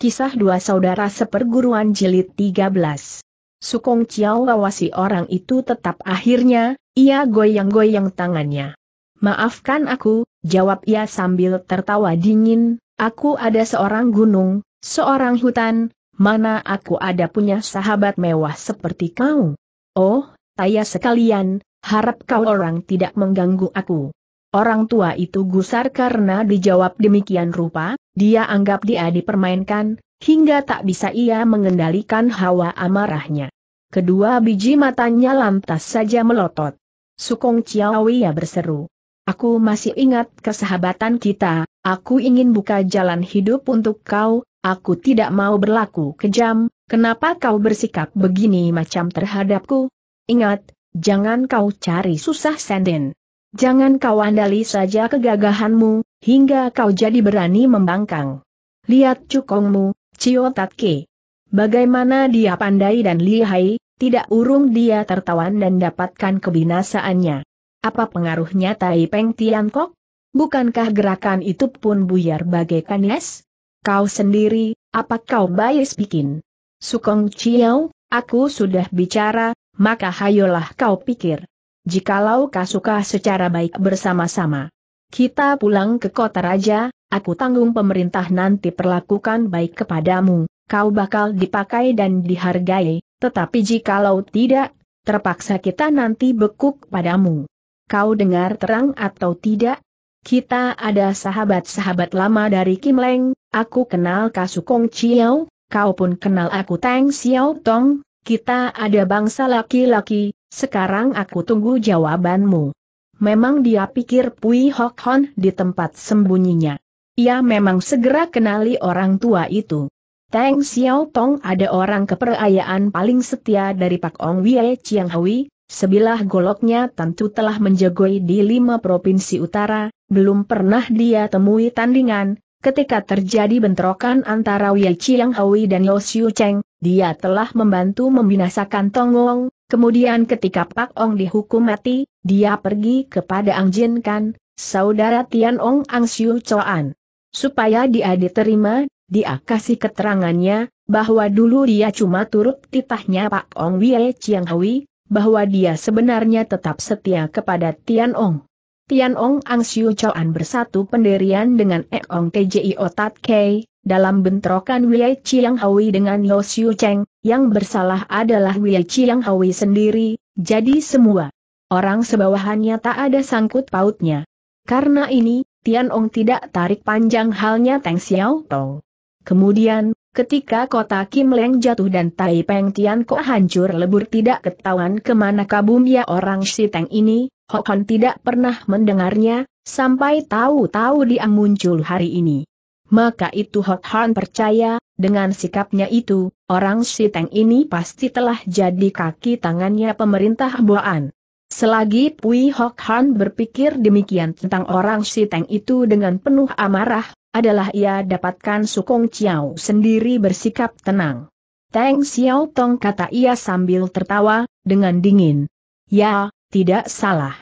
Kisah Dua Saudara Seperguruan Jilid 13 Sukong ciao awasi orang itu tetap akhirnya, ia goyang-goyang tangannya. Maafkan aku, jawab ia sambil tertawa dingin, aku ada seorang gunung, seorang hutan, mana aku ada punya sahabat mewah seperti kau. Oh, taya sekalian, harap kau orang tidak mengganggu aku. Orang tua itu gusar karena dijawab demikian rupa, dia anggap dia dipermainkan, hingga tak bisa ia mengendalikan hawa amarahnya. Kedua biji matanya lantas saja melotot. Sukong Ciawiya berseru. Aku masih ingat kesahabatan kita, aku ingin buka jalan hidup untuk kau, aku tidak mau berlaku kejam, kenapa kau bersikap begini macam terhadapku? Ingat, jangan kau cari susah Senden. Jangan kau andali saja kegagahanmu, hingga kau jadi berani membangkang. Lihat cukongmu, Cio Tatke. Bagaimana dia pandai dan lihai, tidak urung dia tertawan dan dapatkan kebinasaannya. Apa pengaruhnya Tai Peng Kok? Bukankah gerakan itu pun buyar bagaikan es? Kau sendiri, apa kau bias bikin? Sukong Chiao, aku sudah bicara, maka hayolah kau pikir jikalau kau suka secara baik bersama-sama. Kita pulang ke kota raja, aku tanggung pemerintah nanti perlakukan baik kepadamu, kau bakal dipakai dan dihargai, tetapi jikalau tidak, terpaksa kita nanti bekuk padamu. Kau dengar terang atau tidak? Kita ada sahabat-sahabat lama dari Kim Leng, aku kenal Kasukong Chiao, kau pun kenal aku Tang Xiao Tong, kita ada bangsa laki-laki, sekarang aku tunggu jawabanmu. Memang dia pikir Pui Hok Hon di tempat sembunyinya. Ia memang segera kenali orang tua itu. Teng Xiao Tong ada orang keperayaan paling setia dari Pak Ong Wie Chiang Hui, sebilah goloknya tentu telah menjegoi di lima provinsi utara, belum pernah dia temui tandingan, Ketika terjadi bentrokan antara Wei Chiang Hui dan Lo Xiu Cheng, dia telah membantu membinasakan Tong Wong, kemudian ketika Pak Ong dihukum mati, dia pergi kepada Ang Jin Kan, saudara Tian Ong Ang Xiu Choan. Supaya dia diterima, dia kasih keterangannya, bahwa dulu dia cuma turut titahnya Pak Ong Wei Chiang Hui, bahwa dia sebenarnya tetap setia kepada Tian Ong. Tian Ong Ang Siu Chuan bersatu pendirian dengan Ek Ong TJIO Tat Kei, dalam bentrokan Wei Chiang Hui dengan Yo Siu Cheng, yang bersalah adalah Wei Chiang Hui sendiri, jadi semua orang sebawahannya tak ada sangkut pautnya. Karena ini, Tian Ong tidak tarik panjang halnya Teng Xiao Tong. Kemudian, ketika kota Kim Leng jatuh dan Tai Peng Tian Ko hancur lebur tidak ketahuan kemana kabumnya orang si Teng ini, Hokon tidak pernah mendengarnya, sampai tahu-tahu dia muncul hari ini. Maka itu Hokon percaya, dengan sikapnya itu, orang Siteng ini pasti telah jadi kaki tangannya pemerintah Boan. Selagi Pui Hok Han berpikir demikian tentang orang Siteng itu dengan penuh amarah, adalah ia dapatkan Sukong Chiao sendiri bersikap tenang. Teng Xiao Tong kata ia sambil tertawa, dengan dingin. Ya, tidak salah.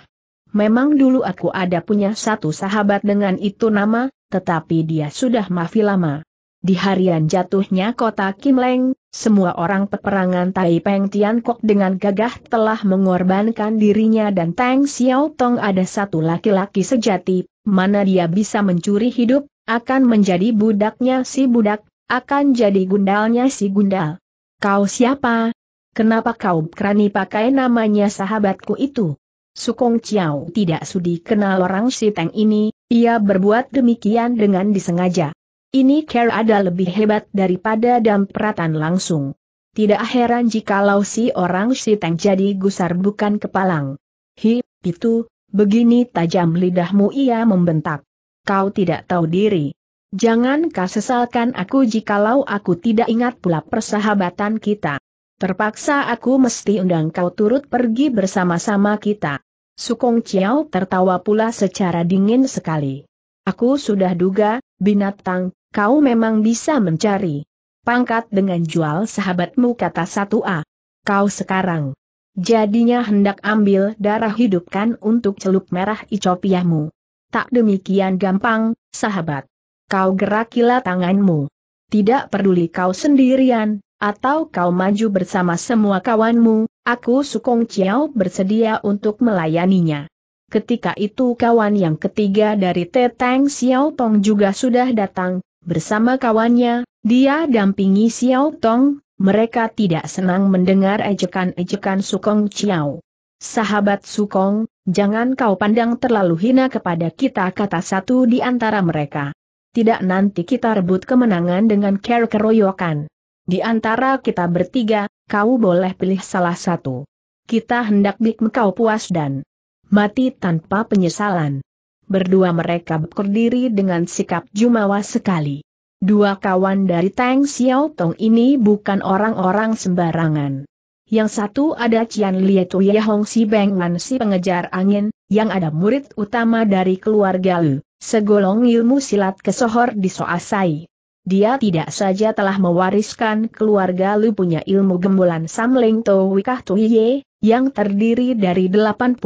Memang dulu aku ada punya satu sahabat dengan itu nama, tetapi dia sudah mafi lama. Di harian jatuhnya kota Kimleng, semua orang peperangan Taipeng Tiankok dengan gagah telah mengorbankan dirinya dan Tang Xiao Tong ada satu laki-laki sejati, mana dia bisa mencuri hidup, akan menjadi budaknya si budak, akan jadi gundalnya si gundal. Kau siapa? Kenapa kau berani pakai namanya sahabatku itu? Sukong Chiao tidak sudi kenal orang si Teng ini, ia berbuat demikian dengan disengaja. Ini care ada lebih hebat daripada dampratan langsung. Tidak heran jikalau si orang si Teng jadi gusar bukan kepalang. Hi, itu, begini tajam lidahmu ia membentak. Kau tidak tahu diri. Jangan kau sesalkan aku jikalau aku tidak ingat pula persahabatan kita. Terpaksa aku mesti undang kau turut pergi bersama-sama kita. Sukong Chiao tertawa pula secara dingin sekali. Aku sudah duga, binatang, kau memang bisa mencari pangkat dengan jual sahabatmu kata satu a Kau sekarang jadinya hendak ambil darah hidupkan untuk celup merah icopiahmu. Tak demikian gampang, sahabat. Kau gerakilah tanganmu. Tidak peduli kau sendirian, atau kau maju bersama semua kawanmu, aku Sukong Chiao bersedia untuk melayaninya. Ketika itu kawan yang ketiga dari Teteng Xiao Tong juga sudah datang, bersama kawannya, dia dampingi Xiao Tong, mereka tidak senang mendengar ejekan-ejekan Sukong Chiao. Sahabat Sukong, jangan kau pandang terlalu hina kepada kita kata satu di antara mereka. Tidak nanti kita rebut kemenangan dengan care keroyokan. Di antara kita bertiga, kau boleh pilih salah satu. Kita hendak bikin kau puas dan mati tanpa penyesalan. Berdua mereka berdiri dengan sikap jumawa sekali. Dua kawan dari Tang Xiao Tong ini bukan orang-orang sembarangan. Yang satu ada Cian Lietu Tuye Hong Si Beng Man Si pengejar angin, yang ada murid utama dari keluarga Lu, segolong ilmu silat kesohor di Soasai. Dia tidak saja telah mewariskan keluarga Lu punya ilmu gembulan Samleng To Wikah Ye, yang terdiri dari 81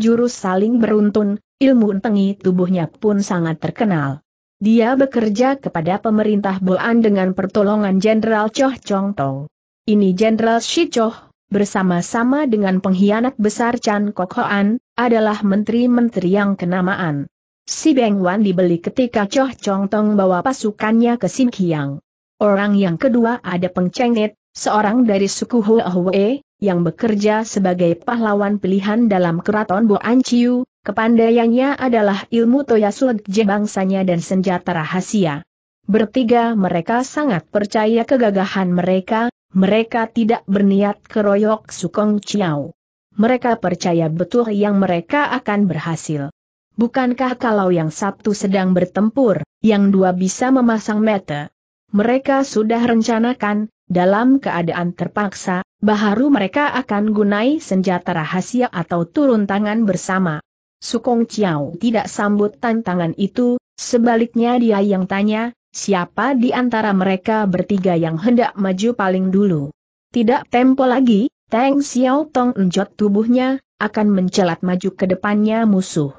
jurus saling beruntun, ilmu tengi tubuhnya pun sangat terkenal. Dia bekerja kepada pemerintah Boan dengan pertolongan Jenderal Choh Chong Tong. Ini Jenderal Shi Choh, bersama-sama dengan pengkhianat besar Chan Kok Hoan, adalah menteri-menteri yang kenamaan. Si Beng Wan dibeli ketika Choh Chong Tong bawa pasukannya ke Sim Kiang. Orang yang kedua ada Peng Cheng Net, seorang dari suku Hua Hue, yang bekerja sebagai pahlawan pilihan dalam keraton Bo Chiu. kepandaiannya adalah ilmu Toya jebangsanya bangsanya dan senjata rahasia. Bertiga mereka sangat percaya kegagahan mereka, mereka tidak berniat keroyok Sukong Chiao. Mereka percaya betul yang mereka akan berhasil. Bukankah kalau yang Sabtu sedang bertempur, yang dua bisa memasang mata? Mereka sudah rencanakan, dalam keadaan terpaksa, baharu mereka akan gunai senjata rahasia atau turun tangan bersama. Sukong Chiao tidak sambut tantangan itu, sebaliknya dia yang tanya, siapa di antara mereka bertiga yang hendak maju paling dulu. Tidak tempo lagi, Teng Xiao Tong enjot tubuhnya, akan mencelat maju ke depannya musuh.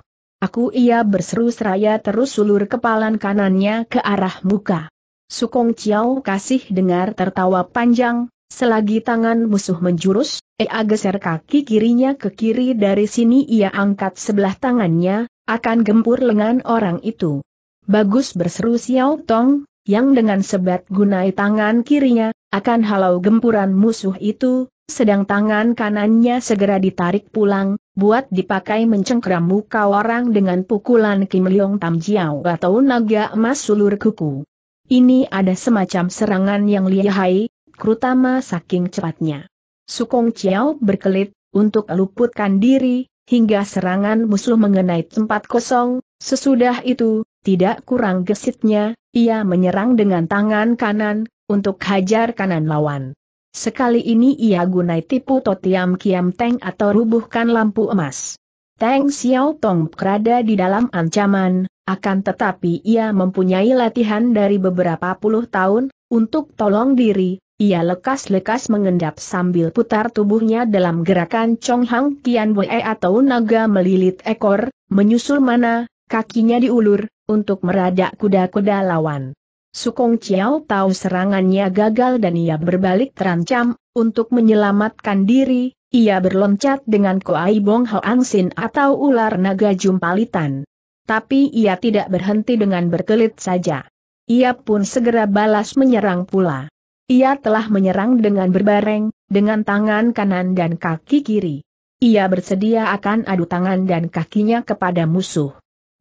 Aku ia berseru seraya terus sulur kepalan kanannya ke arah muka. Sukong Chiao kasih dengar tertawa panjang, selagi tangan musuh menjurus, ia geser kaki kirinya ke kiri dari sini ia angkat sebelah tangannya, akan gempur lengan orang itu. Bagus berseru Xiao Tong, yang dengan sebat gunai tangan kirinya, akan halau gempuran musuh itu, sedang tangan kanannya segera ditarik pulang, buat dipakai mencengkram muka orang dengan pukulan Kim Leong Tam Jiao atau naga emas sulur kuku. Ini ada semacam serangan yang lihai, terutama saking cepatnya. Sukong Chiao berkelit, untuk luputkan diri, hingga serangan musuh mengenai tempat kosong, sesudah itu, tidak kurang gesitnya, ia menyerang dengan tangan kanan, untuk hajar kanan lawan. Sekali ini ia gunai tipu totiam kiam teng atau rubuhkan lampu emas. Teng Xiao Tong berada di dalam ancaman, akan tetapi ia mempunyai latihan dari beberapa puluh tahun, untuk tolong diri, ia lekas-lekas mengendap sambil putar tubuhnya dalam gerakan Chong Hang Tian Wei atau naga melilit ekor, menyusul mana, kakinya diulur, untuk meradak kuda-kuda lawan. Sukong Chiao tahu serangannya gagal dan ia berbalik terancam, untuk menyelamatkan diri, ia berloncat dengan Koai Bong Hao Sin atau ular naga jumpalitan. Tapi ia tidak berhenti dengan berkelit saja. Ia pun segera balas menyerang pula. Ia telah menyerang dengan berbareng, dengan tangan kanan dan kaki kiri. Ia bersedia akan adu tangan dan kakinya kepada musuh.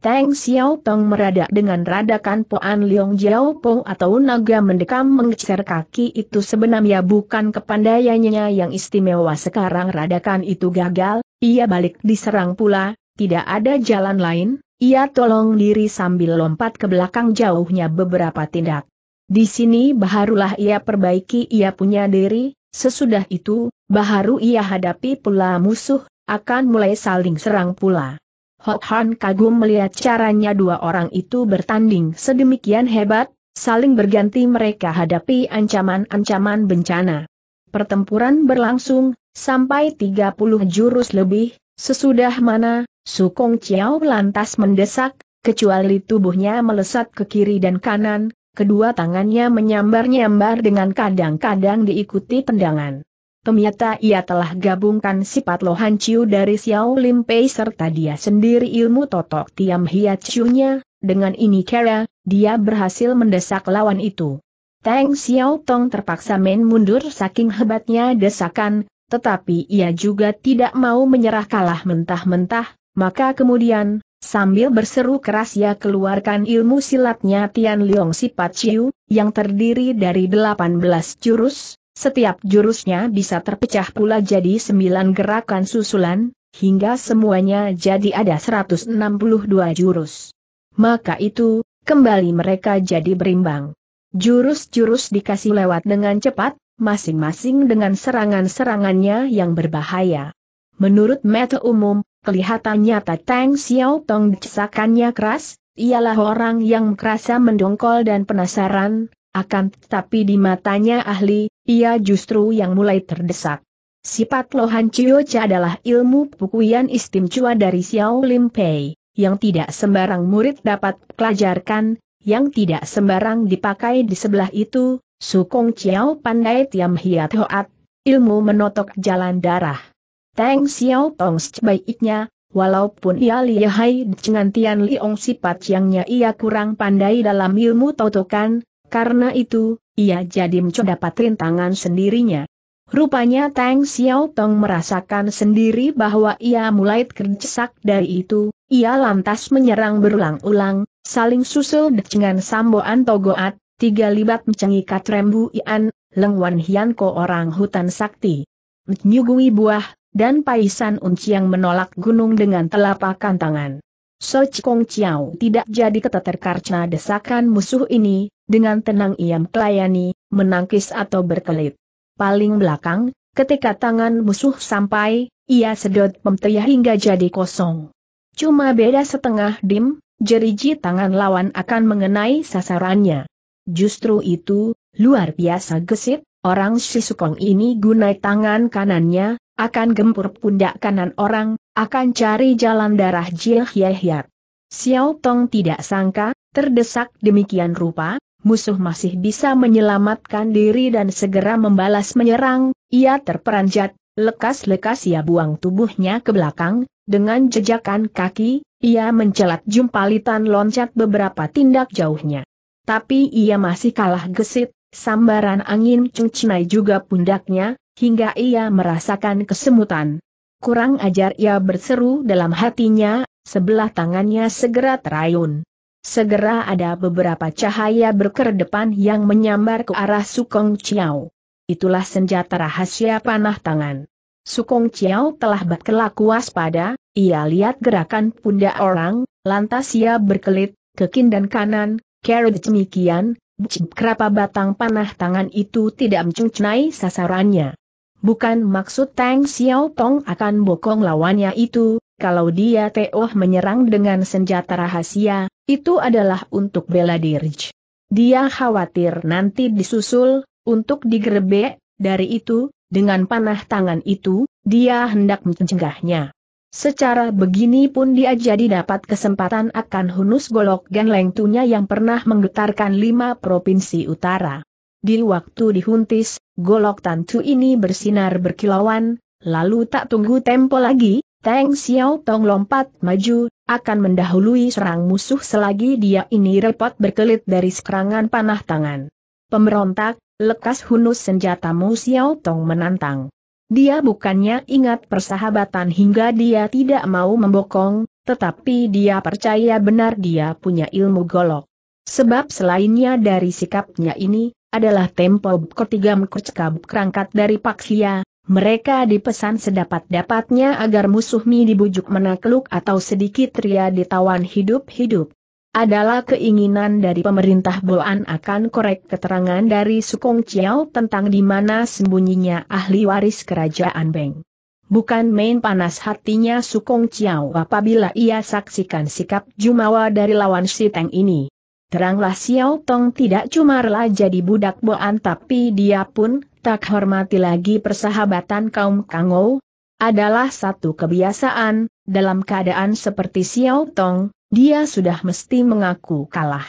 Teng Xiao Xiaopeng meradak dengan radakan Poan Liong Jiaopong atau naga mendekam mengecer kaki itu sebenarnya bukan kepandaiannya yang istimewa sekarang radakan itu gagal, ia balik diserang pula, tidak ada jalan lain, ia tolong diri sambil lompat ke belakang jauhnya beberapa tindak. Di sini baharulah ia perbaiki ia punya diri, sesudah itu, baharu ia hadapi pula musuh, akan mulai saling serang pula. Hot Han kagum melihat caranya dua orang itu bertanding sedemikian hebat, saling berganti mereka hadapi ancaman-ancaman bencana. Pertempuran berlangsung, sampai 30 jurus lebih, sesudah mana, Sukong Chiao lantas mendesak, kecuali tubuhnya melesat ke kiri dan kanan, kedua tangannya menyambar-nyambar dengan kadang-kadang diikuti tendangan. Ternyata ia telah gabungkan sifat Lohan Chiu dari Xiao Lim Pei serta dia sendiri ilmu totok Tiam Hiat Chiu-nya, dengan ini kera, dia berhasil mendesak lawan itu. Tang Xiao Tong terpaksa main mundur saking hebatnya desakan, tetapi ia juga tidak mau menyerah kalah mentah-mentah, maka kemudian, sambil berseru keras ia keluarkan ilmu silatnya Tian Liong Sipat Chiu, yang terdiri dari 18 jurus, setiap jurusnya bisa terpecah pula jadi sembilan gerakan susulan, hingga semuanya jadi ada 162 jurus. Maka itu, kembali mereka jadi berimbang. Jurus-jurus dikasih lewat dengan cepat, masing-masing dengan serangan-serangannya yang berbahaya. Menurut meta umum, kelihatan nyata Tang Xiao Tong desakannya keras, ialah orang yang merasa mendongkol dan penasaran, akan tetapi di matanya ahli, ia justru yang mulai terdesak. Sifat Lohan Cioca adalah ilmu pukuian istimcua dari Xiao Lim Pei, yang tidak sembarang murid dapat pelajarkan, yang tidak sembarang dipakai di sebelah itu, Sukong Xiao pandai Tiam Hiat Hoat, ilmu menotok jalan darah. Teng Xiao Tong sebaiknya, walaupun ia lihai dengan Tian Liong sifat yangnya ia kurang pandai dalam ilmu totokan, karena itu, ia jadi mencodapat rintangan sendirinya. Rupanya Tang Xiao Tong merasakan sendiri bahwa ia mulai terdesak dari itu, ia lantas menyerang berulang-ulang, saling susul dengan samboan togoat, tiga libat mencengikat rembu ian, lengwan hianko orang hutan sakti. Menyugui buah, dan paisan unci yang menolak gunung dengan telapak tangan. So Chikong Chiao tidak jadi keteter karena desakan musuh ini, dengan tenang ia melayani, menangkis atau berkelit. Paling belakang, ketika tangan musuh sampai, ia sedot pemtaya hingga jadi kosong. Cuma beda setengah dim, jeriji tangan lawan akan mengenai sasarannya. Justru itu, luar biasa gesit, orang Sisukong ini gunai tangan kanannya, akan gempur pundak kanan orang, akan cari jalan darah Jil Hyehyar. Xiao Tong tidak sangka, terdesak demikian rupa, musuh masih bisa menyelamatkan diri dan segera membalas menyerang, ia terperanjat, lekas-lekas ia buang tubuhnya ke belakang, dengan jejakan kaki, ia mencelat jumpalitan loncat beberapa tindak jauhnya. Tapi ia masih kalah gesit, sambaran angin cucinai juga pundaknya, hingga ia merasakan kesemutan, Kurang ajar ia berseru dalam hatinya, sebelah tangannya segera terayun. Segera ada beberapa cahaya berkedepan yang menyambar ke arah Sukong Chiao. Itulah senjata rahasia panah tangan. Sukong Chiao telah berkelaku waspada, ia lihat gerakan pundak orang, lantas ia berkelit, ke kin dan kanan, Kero demikian, kerapa batang panah tangan itu tidak mencengcenai sasarannya. Bukan maksud Tang Xiaotong akan bokong lawannya itu, kalau dia Teoh menyerang dengan senjata rahasia, itu adalah untuk bela diri. Dia khawatir nanti disusul, untuk digerebek, dari itu, dengan panah tangan itu, dia hendak mencegahnya. Secara begini pun dia jadi dapat kesempatan akan hunus golok gen Lengtunya yang pernah menggetarkan lima provinsi utara. Di waktu dihuntis, golok tantu ini bersinar berkilauan, lalu tak tunggu tempo lagi, Teng Xiao Tong lompat maju, akan mendahului serang musuh selagi dia ini repot berkelit dari serangan panah tangan. Pemberontak, lekas hunus senjatamu Xiao Tong menantang. Dia bukannya ingat persahabatan hingga dia tidak mau membokong, tetapi dia percaya benar dia punya ilmu golok. Sebab selainnya dari sikapnya ini, adalah tempo ketiga mkurckab kerangkat dari Paksia, mereka dipesan sedapat-dapatnya agar musuh Mi dibujuk menakluk atau sedikit ria ditawan hidup-hidup. Adalah keinginan dari pemerintah Boan akan korek keterangan dari Sukong Chiao tentang di mana sembunyinya ahli waris kerajaan Beng. Bukan main panas hatinya Sukong Chiao apabila ia saksikan sikap Jumawa dari lawan Siteng ini. Teranglah Xiao Tong tidak cuma rela jadi budak boan tapi dia pun tak hormati lagi persahabatan kaum Kangou. Adalah satu kebiasaan, dalam keadaan seperti Xiao Tong, dia sudah mesti mengaku kalah.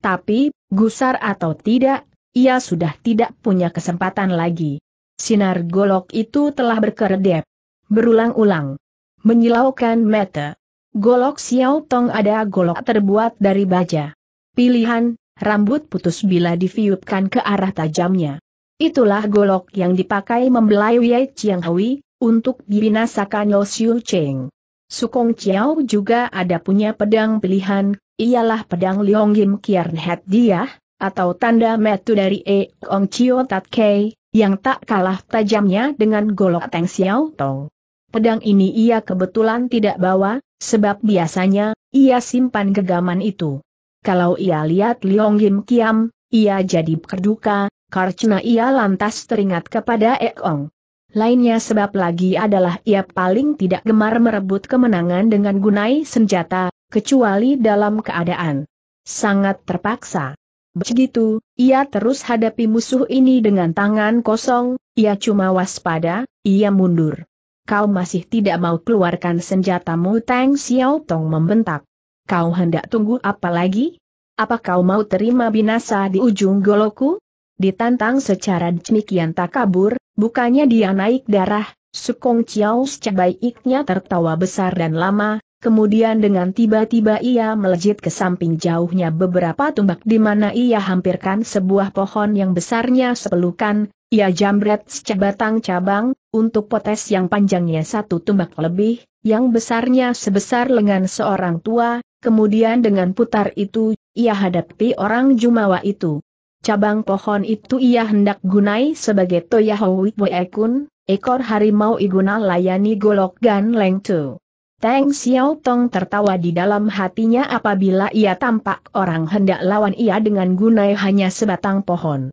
Tapi, gusar atau tidak, ia sudah tidak punya kesempatan lagi. Sinar golok itu telah berkeredep. berulang-ulang, menyilaukan mata. Golok Xiao Tong ada golok terbuat dari baja. Pilihan, rambut putus bila diviupkan ke arah tajamnya. Itulah golok yang dipakai membelai Wei Chiang Hui, untuk dibinasakan Yo Xiu Cheng. Sukong Chiao juga ada punya pedang pilihan, ialah pedang Leong Gim Kiarn Het Diah, atau tanda metu dari E Ong Chio Tat Kei, yang tak kalah tajamnya dengan golok Teng Xiao Tong. Pedang ini ia kebetulan tidak bawa, sebab biasanya, ia simpan gegaman itu kalau ia lihat Leong Yim Kiam, ia jadi berduka, karena ia lantas teringat kepada Eong. Lainnya sebab lagi adalah ia paling tidak gemar merebut kemenangan dengan gunai senjata, kecuali dalam keadaan sangat terpaksa. Begitu, ia terus hadapi musuh ini dengan tangan kosong, ia cuma waspada, ia mundur. Kau masih tidak mau keluarkan senjatamu Tang Xiao Tong membentak. Kau hendak tunggu apa lagi? Apa kau mau terima binasa di ujung goloku? Ditantang secara demikian tak kabur, bukannya dia naik darah, Sukong Chiao sebaiknya tertawa besar dan lama, kemudian dengan tiba-tiba ia melejit ke samping jauhnya beberapa tumbak di mana ia hampirkan sebuah pohon yang besarnya sepelukan, ia jambret sebatang cabang, untuk potes yang panjangnya satu tumbak lebih, yang besarnya sebesar lengan seorang tua, Kemudian dengan putar itu, ia hadapi orang Jumawa itu. Cabang pohon itu ia hendak gunai sebagai Toyahowi Boekun, ekor harimau iguna layani golok gan lengtu. Teng Xiao Tong tertawa di dalam hatinya apabila ia tampak orang hendak lawan ia dengan gunai hanya sebatang pohon.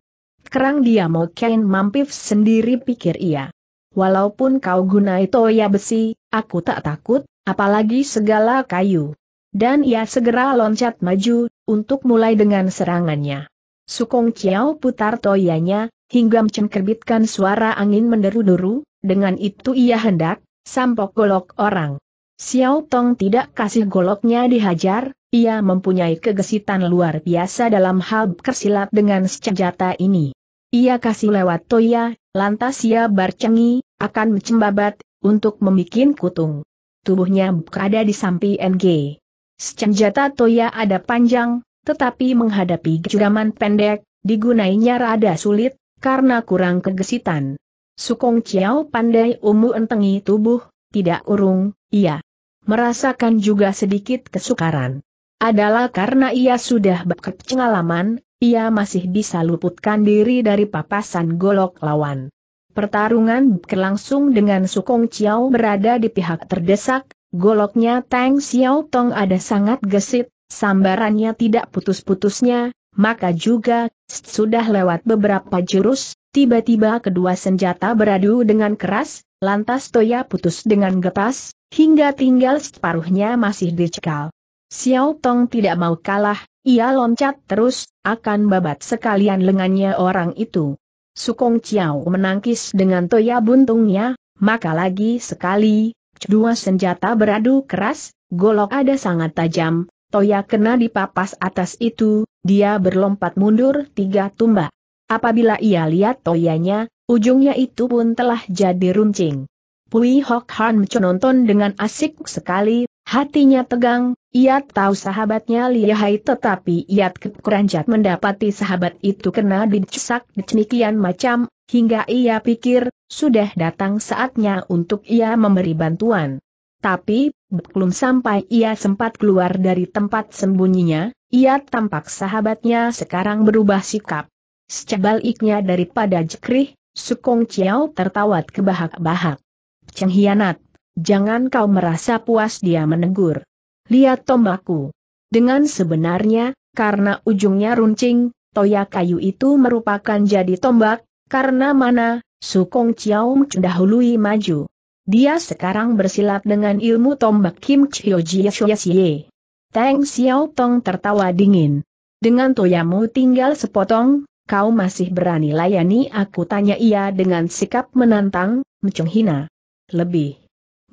Kerang dia mau kain mampif sendiri pikir ia. Walaupun kau gunai toya besi, aku tak takut, apalagi segala kayu. Dan ia segera loncat maju, untuk mulai dengan serangannya. Sukong Chiao putar toyanya, hingga mencengkerbitkan suara angin menderu-deru, dengan itu ia hendak, sampok golok orang. Xiao Tong tidak kasih goloknya dihajar, ia mempunyai kegesitan luar biasa dalam hal kersilat dengan senjata ini. Ia kasih lewat Toya, lantas ia barcengi, akan mencembabat, untuk membuat kutung. Tubuhnya berada di samping NG. Senjata Toya ada panjang, tetapi menghadapi genggaman pendek, digunainya rada sulit, karena kurang kegesitan. Sukong Chiao pandai umu entengi tubuh, tidak urung, ia merasakan juga sedikit kesukaran. Adalah karena ia sudah berkecengalaman, ia masih bisa luputkan diri dari papasan golok lawan. Pertarungan berlangsung dengan Sukong Chiao berada di pihak terdesak, Goloknya Tang Xiao Tong ada sangat gesit, sambarannya tidak putus-putusnya, maka juga, sudah lewat beberapa jurus, tiba-tiba kedua senjata beradu dengan keras, lantas Toya putus dengan getas, hingga tinggal separuhnya masih dicekal. Xiao Tong tidak mau kalah, ia loncat terus, akan babat sekalian lengannya orang itu. Sukong Xiao menangkis dengan Toya buntungnya, maka lagi sekali, Dua senjata beradu keras, golok ada sangat tajam, Toya kena dipapas atas itu, dia berlompat mundur tiga tumbak. Apabila ia lihat toyanya, ujungnya itu pun telah jadi runcing. Pui Hok Han menonton dengan asik sekali, hatinya tegang, ia tahu sahabatnya lihai tetapi ia keperanjat mendapati sahabat itu kena dicesak demikian macam Hingga ia pikir, sudah datang saatnya untuk ia memberi bantuan. Tapi, belum sampai ia sempat keluar dari tempat sembunyinya, ia tampak sahabatnya sekarang berubah sikap. Secabaliknya daripada jekrih, Sukong Chiao tertawa kebahak-bahak. Cenghianat, jangan kau merasa puas dia menegur. Lihat tombakku. Dengan sebenarnya, karena ujungnya runcing, toya kayu itu merupakan jadi tombak, karena mana, Sukong Chiaung dahului maju. Dia sekarang bersilat dengan ilmu tombak Kim Chio Jie Shie. Teng Xiao Tong tertawa dingin. Dengan toyamu tinggal sepotong, kau masih berani layani aku tanya ia dengan sikap menantang, mencung hina. Lebih.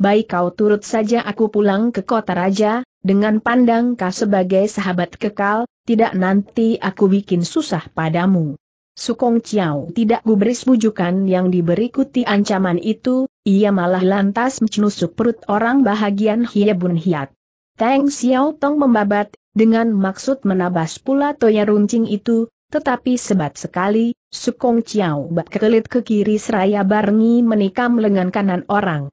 Baik kau turut saja aku pulang ke kota raja, dengan pandang kau sebagai sahabat kekal, tidak nanti aku bikin susah padamu. Sukong Chiao tidak gubris bujukan yang diberikuti ancaman itu, ia malah lantas menusuk perut orang bahagian Hiebun Hiat. Tang Xiao Tong membabat, dengan maksud menabas pula toya runcing itu, tetapi sebat sekali, Sukong Chiao bak kekelit ke kiri seraya barengi menikam lengan kanan orang.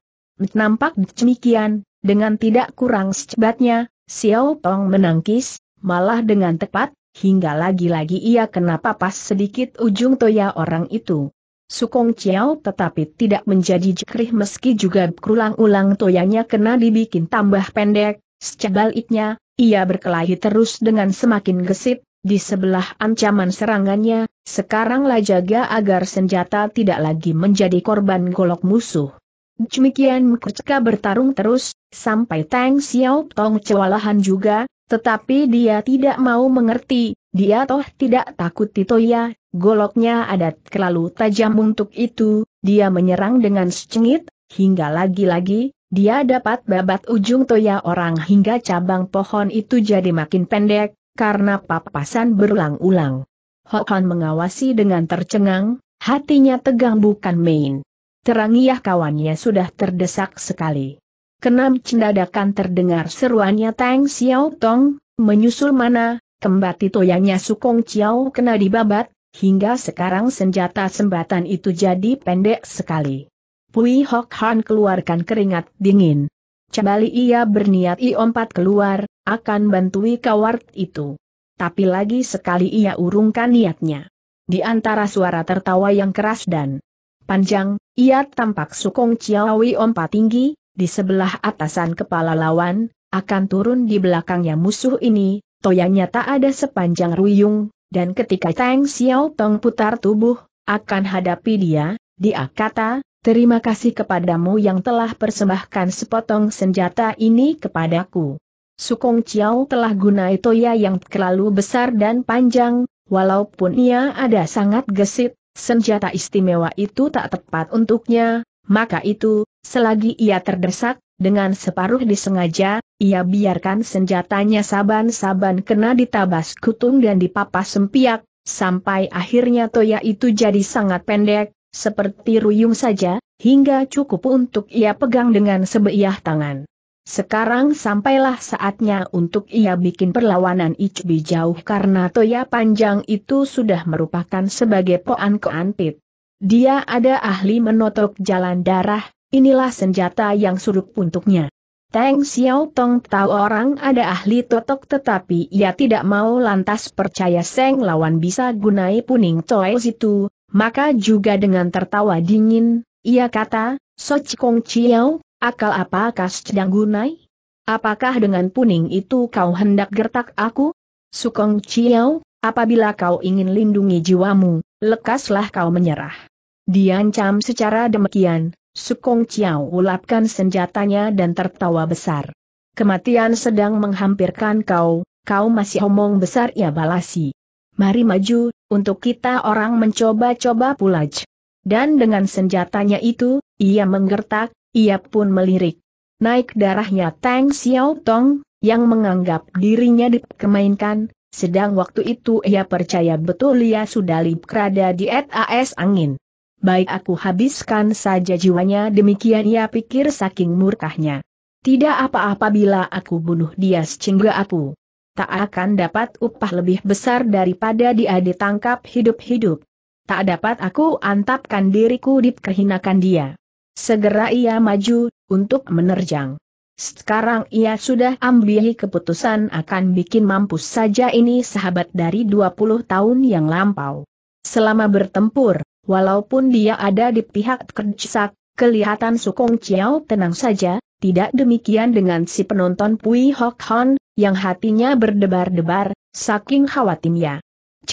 Nampak demikian, dengan tidak kurang secebatnya, Xiao Tong menangkis, malah dengan tepat, Hingga lagi-lagi ia kena papas sedikit ujung toya orang itu. Sukong Chiao tetapi tidak menjadi jekrih meski juga berulang-ulang toyanya kena dibikin tambah pendek, sebaliknya, ia berkelahi terus dengan semakin gesit, di sebelah ancaman serangannya, sekaranglah jaga agar senjata tidak lagi menjadi korban golok musuh. Demikian mukerca bertarung terus, sampai Tang Xiao Tong cewalahan juga, tetapi dia tidak mau mengerti, dia toh tidak takut Titoya, goloknya adat terlalu tajam untuk itu, dia menyerang dengan secengit, hingga lagi-lagi, dia dapat babat ujung Toya orang hingga cabang pohon itu jadi makin pendek, karena papasan berulang-ulang. Hohan mengawasi dengan tercengang, hatinya tegang bukan main. Terangiah kawannya sudah terdesak sekali. Kenam cendadakan terdengar seruannya Tang Xiao Tong, menyusul mana, kembati toyanya Sukong Chiao kena dibabat, hingga sekarang senjata sembatan itu jadi pendek sekali. Pui Hok Han keluarkan keringat dingin. Cebali ia berniat i iompat keluar, akan bantui kawart itu. Tapi lagi sekali ia urungkan niatnya. Di antara suara tertawa yang keras dan panjang, ia tampak Sukong i empat tinggi, di sebelah atasan kepala lawan, akan turun di belakangnya musuh ini, toyanya tak ada sepanjang ruyung, dan ketika Tang Xiao Tong putar tubuh, akan hadapi dia, dia kata, terima kasih kepadamu yang telah persembahkan sepotong senjata ini kepadaku. Sukong Xiao telah gunai toya yang terlalu besar dan panjang, walaupun ia ada sangat gesit, senjata istimewa itu tak tepat untuknya, maka itu, Selagi ia terdesak, dengan separuh disengaja, ia biarkan senjatanya saban-saban kena ditabas kutung dan dipapas sempiak, sampai akhirnya toya itu jadi sangat pendek, seperti ruyung saja, hingga cukup untuk ia pegang dengan sebeiah tangan. Sekarang sampailah saatnya untuk ia bikin perlawanan Ichbi jauh karena toya panjang itu sudah merupakan sebagai poan keantit. Dia ada ahli menotok jalan darah, Inilah senjata yang surut puntuknya. Teng Xiao Tong tahu orang ada ahli totok tetapi ia tidak mau lantas percaya Seng lawan bisa gunai puning Toe situ, maka juga dengan tertawa dingin, ia kata, So Kong Chiao, akal apakah sedang gunai? Apakah dengan puning itu kau hendak gertak aku? Sukong Chiao, apabila kau ingin lindungi jiwamu, lekaslah kau menyerah. Diancam secara demikian, Sukong Chiao ulapkan senjatanya dan tertawa besar. Kematian sedang menghampirkan kau, kau masih omong besar ya balasi. Mari maju, untuk kita orang mencoba-coba pulaj. Dan dengan senjatanya itu, ia menggertak, ia pun melirik. Naik darahnya Tang Xiao Tong, yang menganggap dirinya dipermainkan, sedang waktu itu ia percaya betul ia sudah lip kerada di atas angin baik aku habiskan saja jiwanya demikian ia pikir saking murkahnya. Tidak apa-apa bila aku bunuh dia secingga aku. Tak akan dapat upah lebih besar daripada dia ditangkap hidup-hidup. Tak dapat aku antapkan diriku diperhinakan dia. Segera ia maju, untuk menerjang. Sekarang ia sudah ambil keputusan akan bikin mampus saja ini sahabat dari 20 tahun yang lampau. Selama bertempur, Walaupun dia ada di pihak Kercisak, kelihatan Sukong Chiao tenang saja, tidak demikian dengan si penonton Pui Hok Hon, yang hatinya berdebar-debar, saking khawatirnya.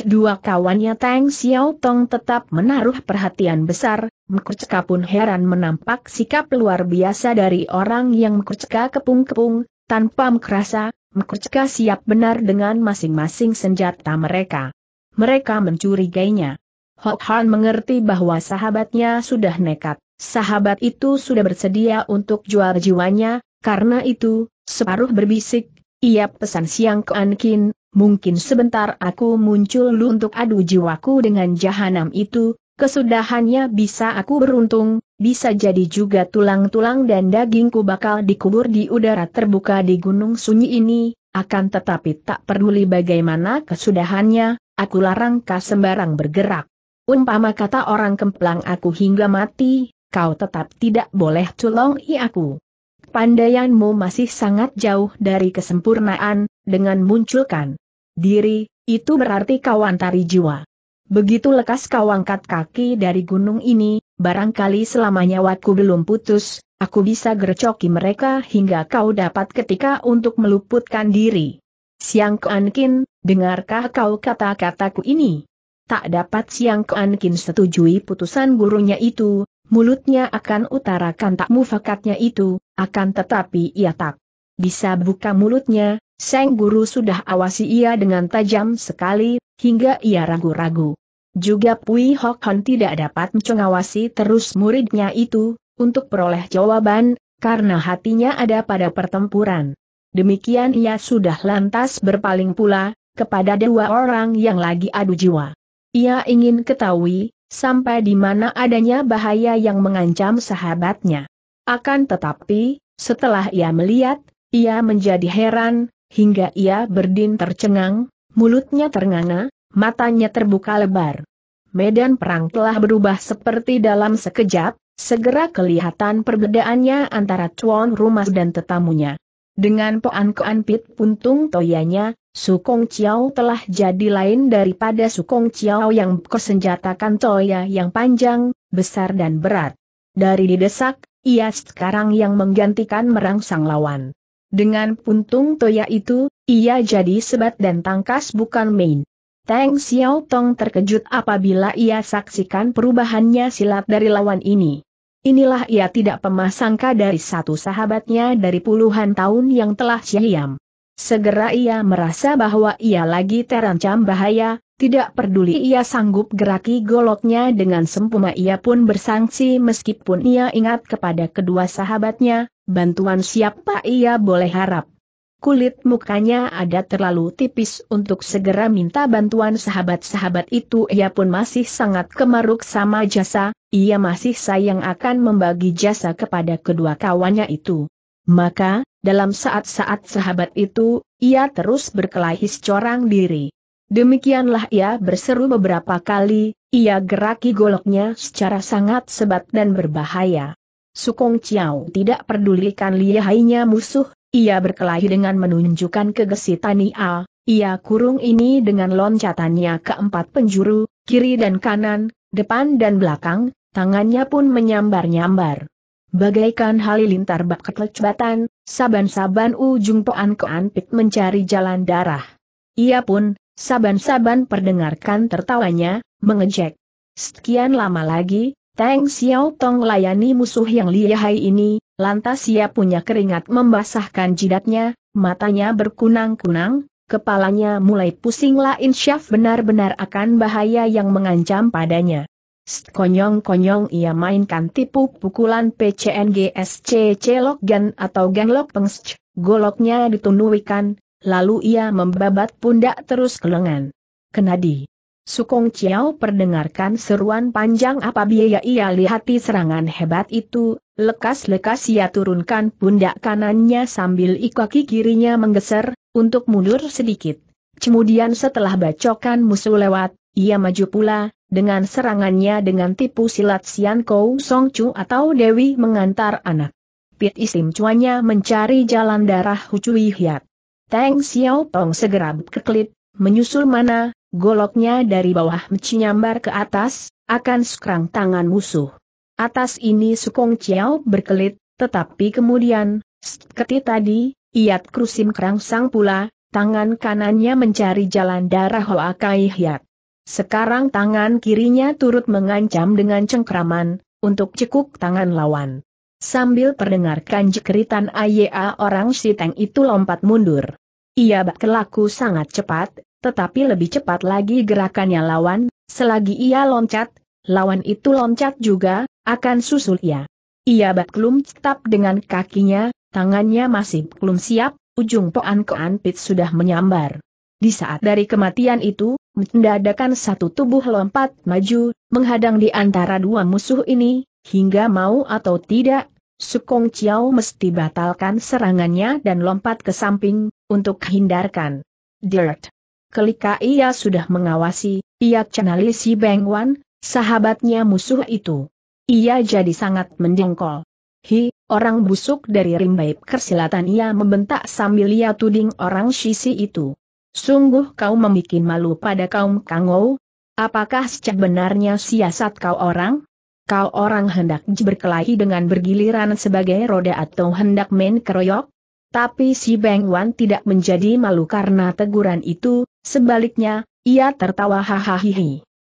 Dua kawannya Tang Xiao Tong tetap menaruh perhatian besar, Mkurcka pun heran menampak sikap luar biasa dari orang yang Mkurcka kepung-kepung, tanpa merasa, Mkurcka siap benar dengan masing-masing senjata mereka. Mereka mencurigainya. Hot Han mengerti bahwa sahabatnya sudah nekat, sahabat itu sudah bersedia untuk jual jiwanya, karena itu, separuh berbisik, ia pesan siang ke Ankin, mungkin sebentar aku muncul lu untuk adu jiwaku dengan jahanam itu, kesudahannya bisa aku beruntung, bisa jadi juga tulang-tulang dan dagingku bakal dikubur di udara terbuka di gunung sunyi ini, akan tetapi tak peduli bagaimana kesudahannya, aku larang kau sembarang bergerak. Umpama kata orang kemplang aku hingga mati, kau tetap tidak boleh culongi aku. Pandaianmu masih sangat jauh dari kesempurnaan, dengan munculkan diri, itu berarti kau antari jiwa. Begitu lekas kau angkat kaki dari gunung ini, barangkali selama nyawaku belum putus, aku bisa gercoki mereka hingga kau dapat ketika untuk meluputkan diri. Siang Kin, dengarkah kau kata-kataku ini? Tak dapat Siang kean Kin setujui putusan gurunya itu, mulutnya akan utarakan tak mufakatnya itu, akan tetapi ia tak bisa buka mulutnya, Sang Guru sudah awasi ia dengan tajam sekali, hingga ia ragu-ragu. Juga Pui Hok Hon tidak dapat mengawasi terus muridnya itu, untuk peroleh jawaban, karena hatinya ada pada pertempuran. Demikian ia sudah lantas berpaling pula, kepada dua orang yang lagi adu jiwa. Ia ingin ketahui, sampai di mana adanya bahaya yang mengancam sahabatnya. Akan tetapi, setelah ia melihat, ia menjadi heran, hingga ia berdin tercengang, mulutnya ternganga, matanya terbuka lebar. Medan perang telah berubah seperti dalam sekejap, segera kelihatan perbedaannya antara cuan rumah dan tetamunya. Dengan poan-koan pit puntung toyanya, Sukong Chiao telah jadi lain daripada Sukong Chiao yang kesenjatakan toya yang panjang, besar dan berat. Dari didesak, ia sekarang yang menggantikan merangsang lawan. Dengan puntung toya itu, ia jadi sebat dan tangkas bukan main. Tang Xiao Tong terkejut apabila ia saksikan perubahannya silat dari lawan ini. Inilah ia tidak pemasangka dari satu sahabatnya dari puluhan tahun yang telah siam. Segera ia merasa bahwa ia lagi terancam bahaya, tidak peduli ia sanggup geraki goloknya dengan sempurna ia pun bersangsi meskipun ia ingat kepada kedua sahabatnya, bantuan siapa ia boleh harap. Kulit mukanya ada terlalu tipis untuk segera minta bantuan sahabat-sahabat itu ia pun masih sangat kemaruk sama jasa, ia masih sayang akan membagi jasa kepada kedua kawannya itu. Maka, dalam saat-saat sahabat itu, ia terus berkelahi corang diri. Demikianlah ia berseru beberapa kali, ia geraki goloknya secara sangat sebat dan berbahaya. Sukong Chiao tidak pedulikan lihainya musuh, ia berkelahi dengan menunjukkan kegesitan ia, ia kurung ini dengan loncatannya ke empat penjuru, kiri dan kanan, depan dan belakang, tangannya pun menyambar-nyambar. Bagaikan halilintar bak kelecbatan, saban-saban ujung poan keanpit mencari jalan darah. Ia pun, saban-saban perdengarkan tertawanya, mengejek. Sekian lama lagi, Teng Xiao Tong layani musuh yang lihai ini, lantas ia punya keringat membasahkan jidatnya, matanya berkunang-kunang, kepalanya mulai pusinglah lah insyaf benar-benar akan bahaya yang mengancam padanya. Konyong-konyong ia mainkan tipu pukulan PCNGSC celok gan atau ganglok pengsc, goloknya ditunuikan, lalu ia membabat pundak terus ke lengan. Kenadi. Sukong Chiao perdengarkan seruan panjang apabila ia lihati serangan hebat itu, lekas-lekas ia turunkan pundak kanannya sambil ikaki kirinya menggeser, untuk mundur sedikit. Kemudian setelah bacokan musuh lewat, ia maju pula, dengan serangannya dengan tipu silat Sian Kou Song Chu atau Dewi mengantar anak. Pit Isim cuanya mencari jalan darah Hucui Hiat. Teng Xiao tong segera berkelit, menyusul mana, goloknya dari bawah mencinyambar ke atas, akan sekrang tangan musuh. Atas ini Sukong xiao berkelit, tetapi kemudian, seketi tadi, iat krusim kerangsang pula, Tangan kanannya mencari jalan darah Hoa Kai Hiat. Sekarang tangan kirinya turut mengancam dengan cengkraman, untuk cekuk tangan lawan. Sambil perdengarkan jekritan Aya orang Siteng itu lompat mundur. Ia berkelaku sangat cepat, tetapi lebih cepat lagi gerakannya lawan, selagi ia loncat, lawan itu loncat juga, akan susul ia. Ia berkelum tetap dengan kakinya, tangannya masih belum siap, ujung Poan Koan Pit sudah menyambar. Di saat dari kematian itu, mendadakan satu tubuh lompat maju, menghadang di antara dua musuh ini, hingga mau atau tidak, Sukong Chiao mesti batalkan serangannya dan lompat ke samping, untuk hindarkan. Dirt. Kelika ia sudah mengawasi, ia kenali si Beng Wan, sahabatnya musuh itu. Ia jadi sangat mendengkol. Hi, orang busuk dari rimbaib kersilatan ia membentak sambil ia tuding orang Shisi itu. Sungguh kau membuat malu pada kaum Kangou? Apakah sebenarnya siasat kau orang? Kau orang hendak berkelahi dengan bergiliran sebagai roda atau hendak main keroyok? Tapi si Beng Wan tidak menjadi malu karena teguran itu, sebaliknya, ia tertawa hahaha.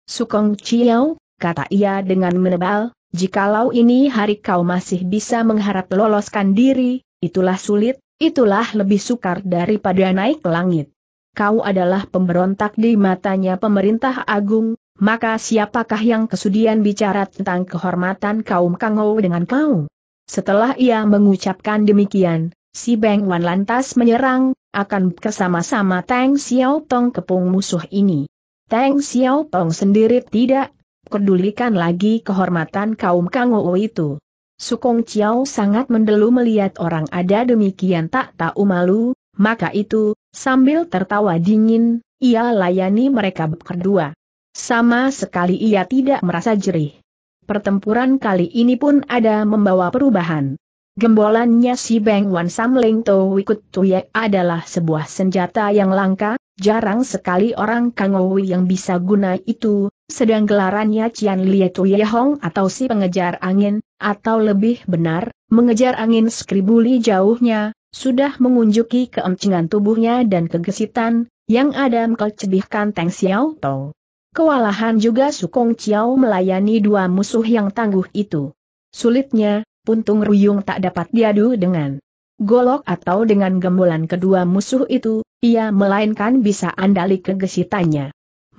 Sukong Chiao, kata ia dengan menebal, Jikalau ini hari kau masih bisa mengharap loloskan diri, itulah sulit, itulah lebih sukar daripada naik langit. Kau adalah pemberontak di matanya pemerintah agung, maka siapakah yang kesudian bicara tentang kehormatan kaum Kangou dengan kau? Setelah ia mengucapkan demikian, si Beng Wan lantas menyerang, akan bersama-sama Tang Xiao Tong kepung musuh ini. Tang Xiao Tong sendiri tidak pedulikan lagi kehormatan kaum Kangouo itu. Sukong Chiao sangat mendelu melihat orang ada demikian tak tahu malu, maka itu, sambil tertawa dingin, ia layani mereka berdua. Sama sekali ia tidak merasa jerih. Pertempuran kali ini pun ada membawa perubahan. Gembolannya si Beng Wan Sam Leng To Wikut Tuyek adalah sebuah senjata yang langka, jarang sekali orang Kangowi yang bisa guna itu, sedang gelarannya Cian Lie atau si pengejar angin, atau lebih benar, mengejar angin skribuli jauhnya, sudah mengunjuki keemcingan tubuhnya dan kegesitan, yang ada mengkecebihkan Teng Xiao Tong. Kewalahan juga Sukong Chiao melayani dua musuh yang tangguh itu. Sulitnya, puntung ruyung tak dapat diadu dengan golok atau dengan gembolan kedua musuh itu, ia melainkan bisa andali kegesitannya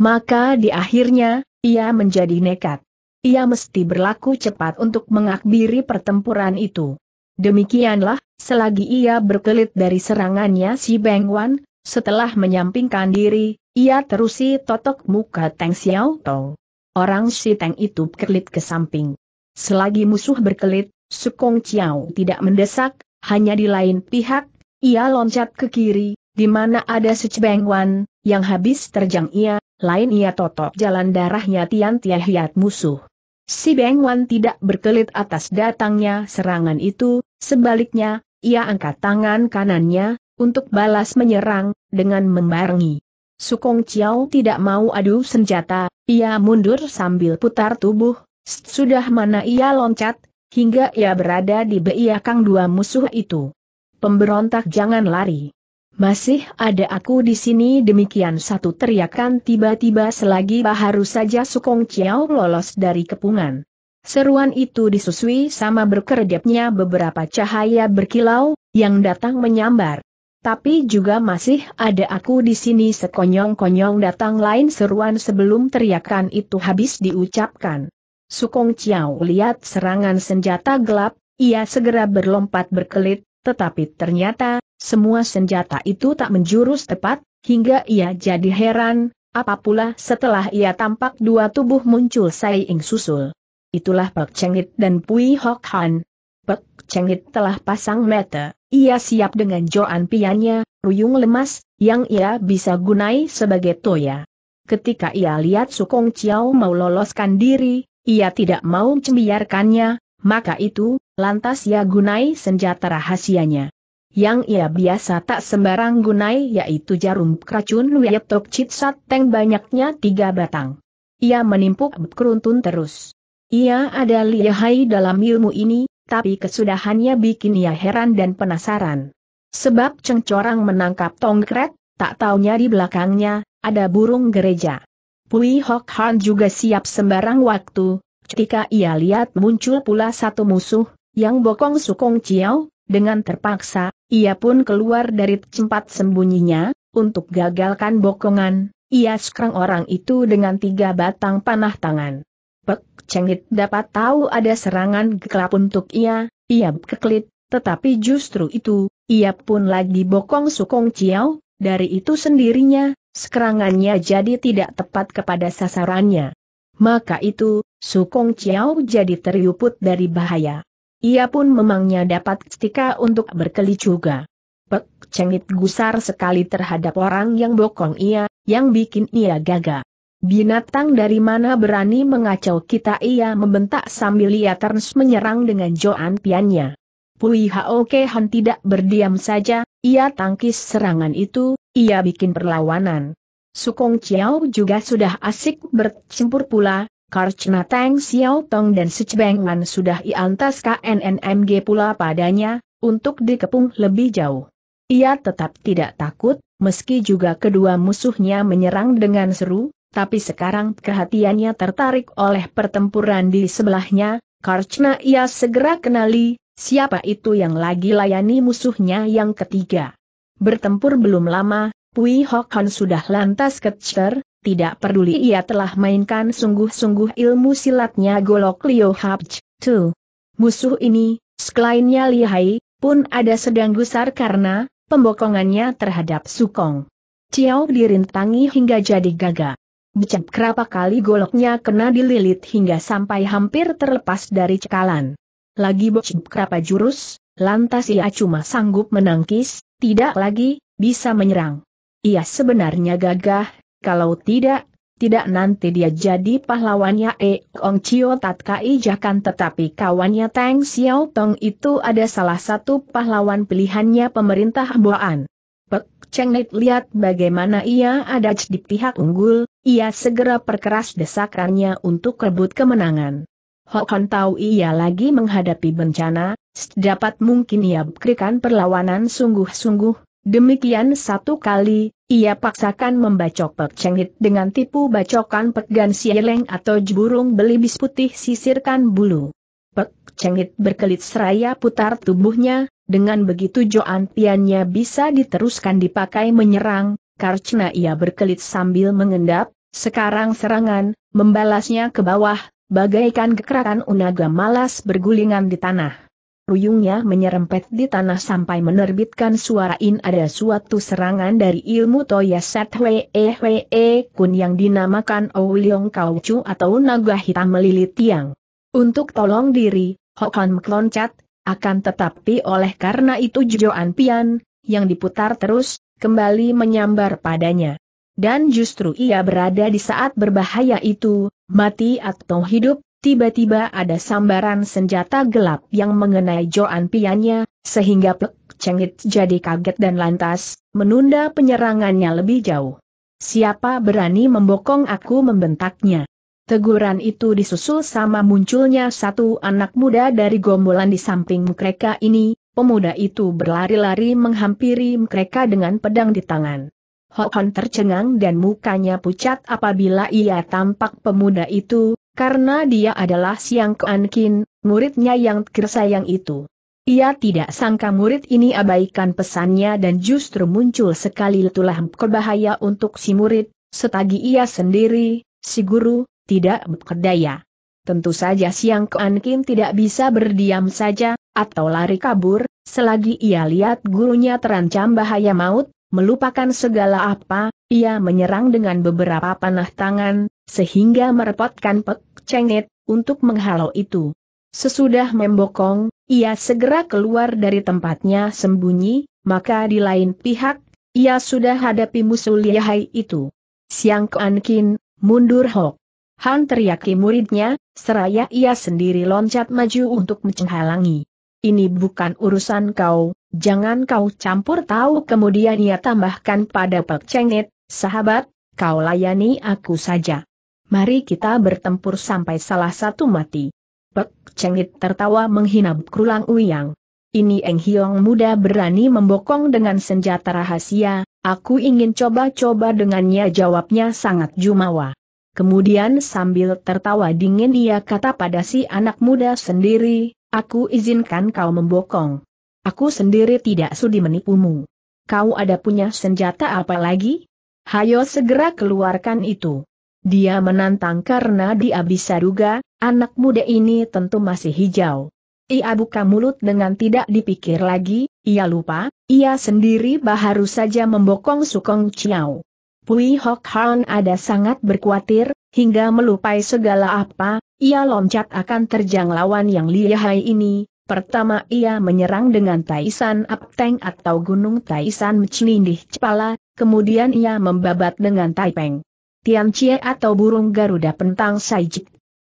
maka di akhirnya, ia menjadi nekat. Ia mesti berlaku cepat untuk mengakhiri pertempuran itu. Demikianlah, selagi ia berkelit dari serangannya si Beng Wan, setelah menyampingkan diri, ia terusi totok muka Teng Xiao Tong. Orang si Teng itu berkelit ke samping. Selagi musuh berkelit, Sukong Chiao tidak mendesak, hanya di lain pihak, ia loncat ke kiri, di mana ada Wan yang habis terjang ia, lain ia totok jalan darahnya Tian Tiahiat Hiat musuh. Si Beng Wan tidak berkelit atas datangnya serangan itu, sebaliknya, ia angkat tangan kanannya, untuk balas menyerang, dengan membarengi. Sukong Chiao tidak mau adu senjata, ia mundur sambil putar tubuh, sudah mana ia loncat, hingga ia berada di beiakang dua musuh itu. Pemberontak jangan lari. Masih ada aku di sini demikian satu teriakan tiba-tiba selagi baharu saja Sukong Chiao lolos dari kepungan. Seruan itu disusui sama berkedipnya beberapa cahaya berkilau, yang datang menyambar. Tapi juga masih ada aku di sini sekonyong-konyong datang lain seruan sebelum teriakan itu habis diucapkan. Sukong Chiao lihat serangan senjata gelap, ia segera berlompat berkelit, tetapi ternyata semua senjata itu tak menjurus tepat, hingga ia jadi heran, apa pula setelah ia tampak dua tubuh muncul saing susul. Itulah Pek Chengit dan Pui Hok Han. Pek Chengit telah pasang mata, ia siap dengan joan piannya, ruyung lemas, yang ia bisa gunai sebagai toya. Ketika ia lihat Sukong Chiao mau loloskan diri, ia tidak mau membiarkannya, maka itu, lantas ia gunai senjata rahasianya yang ia biasa tak sembarang gunai yaitu jarum keracun Wiep Tok Chit banyaknya tiga batang. Ia menimpuk keruntun terus. Ia ada lihai dalam ilmu ini, tapi kesudahannya bikin ia heran dan penasaran. Sebab cengcorang menangkap tongkret, tak taunya di belakangnya, ada burung gereja. Pui Hok Han juga siap sembarang waktu, ketika ia lihat muncul pula satu musuh, yang bokong sukong ciao, dengan terpaksa, ia pun keluar dari tempat sembunyinya, untuk gagalkan bokongan, ia sekarang orang itu dengan tiga batang panah tangan. Pek Cengit dapat tahu ada serangan gelap untuk ia, ia keklit, tetapi justru itu, ia pun lagi bokong sukong ciao, dari itu sendirinya, sekerangannya jadi tidak tepat kepada sasarannya. Maka itu, sukong ciao jadi teriuput dari bahaya. Ia pun memangnya dapat ketika untuk berkelit juga. Pek cengit gusar sekali terhadap orang yang bokong ia, yang bikin ia gagal. Binatang dari mana berani mengacau kita ia membentak sambil ia terus menyerang dengan joan piannya. Pui Hao Kehan tidak berdiam saja, ia tangkis serangan itu, ia bikin perlawanan. Sukong Chiao juga sudah asik bercampur pula, Karchna Tang Xiao Tong dan Secbeng Wan sudah iantas KNNMG pula padanya, untuk dikepung lebih jauh. Ia tetap tidak takut, meski juga kedua musuhnya menyerang dengan seru, tapi sekarang perhatiannya tertarik oleh pertempuran di sebelahnya, Karchna ia segera kenali, siapa itu yang lagi layani musuhnya yang ketiga. Bertempur belum lama, Pui Hok sudah lantas kecer, tidak peduli ia telah mainkan sungguh-sungguh ilmu silatnya golok Liu Habj, tuh. Musuh ini, selainnya lihai, pun ada sedang gusar karena, pembokongannya terhadap Sukong. Ciao dirintangi hingga jadi gagah. Becap kerapa kali goloknya kena dililit hingga sampai hampir terlepas dari cekalan. Lagi becap kerapa jurus, lantas ia cuma sanggup menangkis, tidak lagi, bisa menyerang. Ia sebenarnya gagah, kalau tidak, tidak nanti dia jadi pahlawannya E Kong Chio Tat Kai Jakan tetapi kawannya Tang Xiao Tong itu ada salah satu pahlawan pilihannya pemerintah Boan. Pek Cheng Liat lihat bagaimana ia ada di pihak unggul, ia segera perkeras desakannya untuk rebut kemenangan. Hokon tahu ia lagi menghadapi bencana, dapat mungkin ia berikan perlawanan sungguh-sungguh, Demikian satu kali, ia paksakan membacok Pek Hit dengan tipu bacokan pegan sieleng atau burung belibis putih sisirkan bulu. Pek Hit berkelit seraya putar tubuhnya, dengan begitu Joan Piannya bisa diteruskan dipakai menyerang, karena ia berkelit sambil mengendap, sekarang serangan, membalasnya ke bawah, bagaikan kekerasan unaga malas bergulingan di tanah. Ruyungnya menyerempet di tanah sampai menerbitkan suara in ada suatu serangan dari ilmu Toya Set Hwe e e Kun yang dinamakan Owiong Kau atau Naga Hitam Melilit Tiang. Untuk tolong diri, Hokon meloncat, akan tetapi oleh karena itu Joan Pian, yang diputar terus, kembali menyambar padanya. Dan justru ia berada di saat berbahaya itu, mati atau hidup, tiba-tiba ada sambaran senjata gelap yang mengenai Joan pianya, sehingga Pek Cengit jadi kaget dan lantas, menunda penyerangannya lebih jauh. Siapa berani membokong aku membentaknya? Teguran itu disusul sama munculnya satu anak muda dari gombolan di samping mereka ini, pemuda itu berlari-lari menghampiri mereka dengan pedang di tangan. Hohon tercengang dan mukanya pucat apabila ia tampak pemuda itu, karena dia adalah Siang Keankin, muridnya yang tersayang itu. Ia tidak sangka murid ini abaikan pesannya dan justru muncul sekali letulah berbahaya untuk si murid, setagi ia sendiri, si guru, tidak berdaya. Tentu saja Siang Keankin tidak bisa berdiam saja, atau lari kabur, selagi ia lihat gurunya terancam bahaya maut, melupakan segala apa, ia menyerang dengan beberapa panah tangan, sehingga merepotkan Pek Cengit untuk menghalau itu. Sesudah membokong, ia segera keluar dari tempatnya sembunyi, maka di lain pihak, ia sudah hadapi musuh Liahai itu. Siang Kuan Kin, mundur Hok. Han teriaki muridnya, seraya ia sendiri loncat maju untuk menghalangi. Ini bukan urusan kau, jangan kau campur tahu kemudian ia tambahkan pada Pek Cengit, sahabat, kau layani aku saja mari kita bertempur sampai salah satu mati. Pek Cengit tertawa menghina Krulang Uyang. Ini Eng Hiong muda berani membokong dengan senjata rahasia, aku ingin coba-coba dengannya jawabnya sangat jumawa. Kemudian sambil tertawa dingin ia kata pada si anak muda sendiri, aku izinkan kau membokong. Aku sendiri tidak sudi menipumu. Kau ada punya senjata apa lagi? Hayo segera keluarkan itu. Dia menantang karena dia bisa duga, anak muda ini tentu masih hijau. Ia buka mulut dengan tidak dipikir lagi, ia lupa, ia sendiri baru saja membokong Sukong Chiao. Pui Hok Han ada sangat berkuatir, hingga melupai segala apa, ia loncat akan terjang lawan yang lihai ini, Pertama ia menyerang dengan Taisan Apteng atau Gunung Taisan Mechlindih Cepala, kemudian ia membabat dengan Taipeng. Tian Cie atau burung Garuda pentang saijik.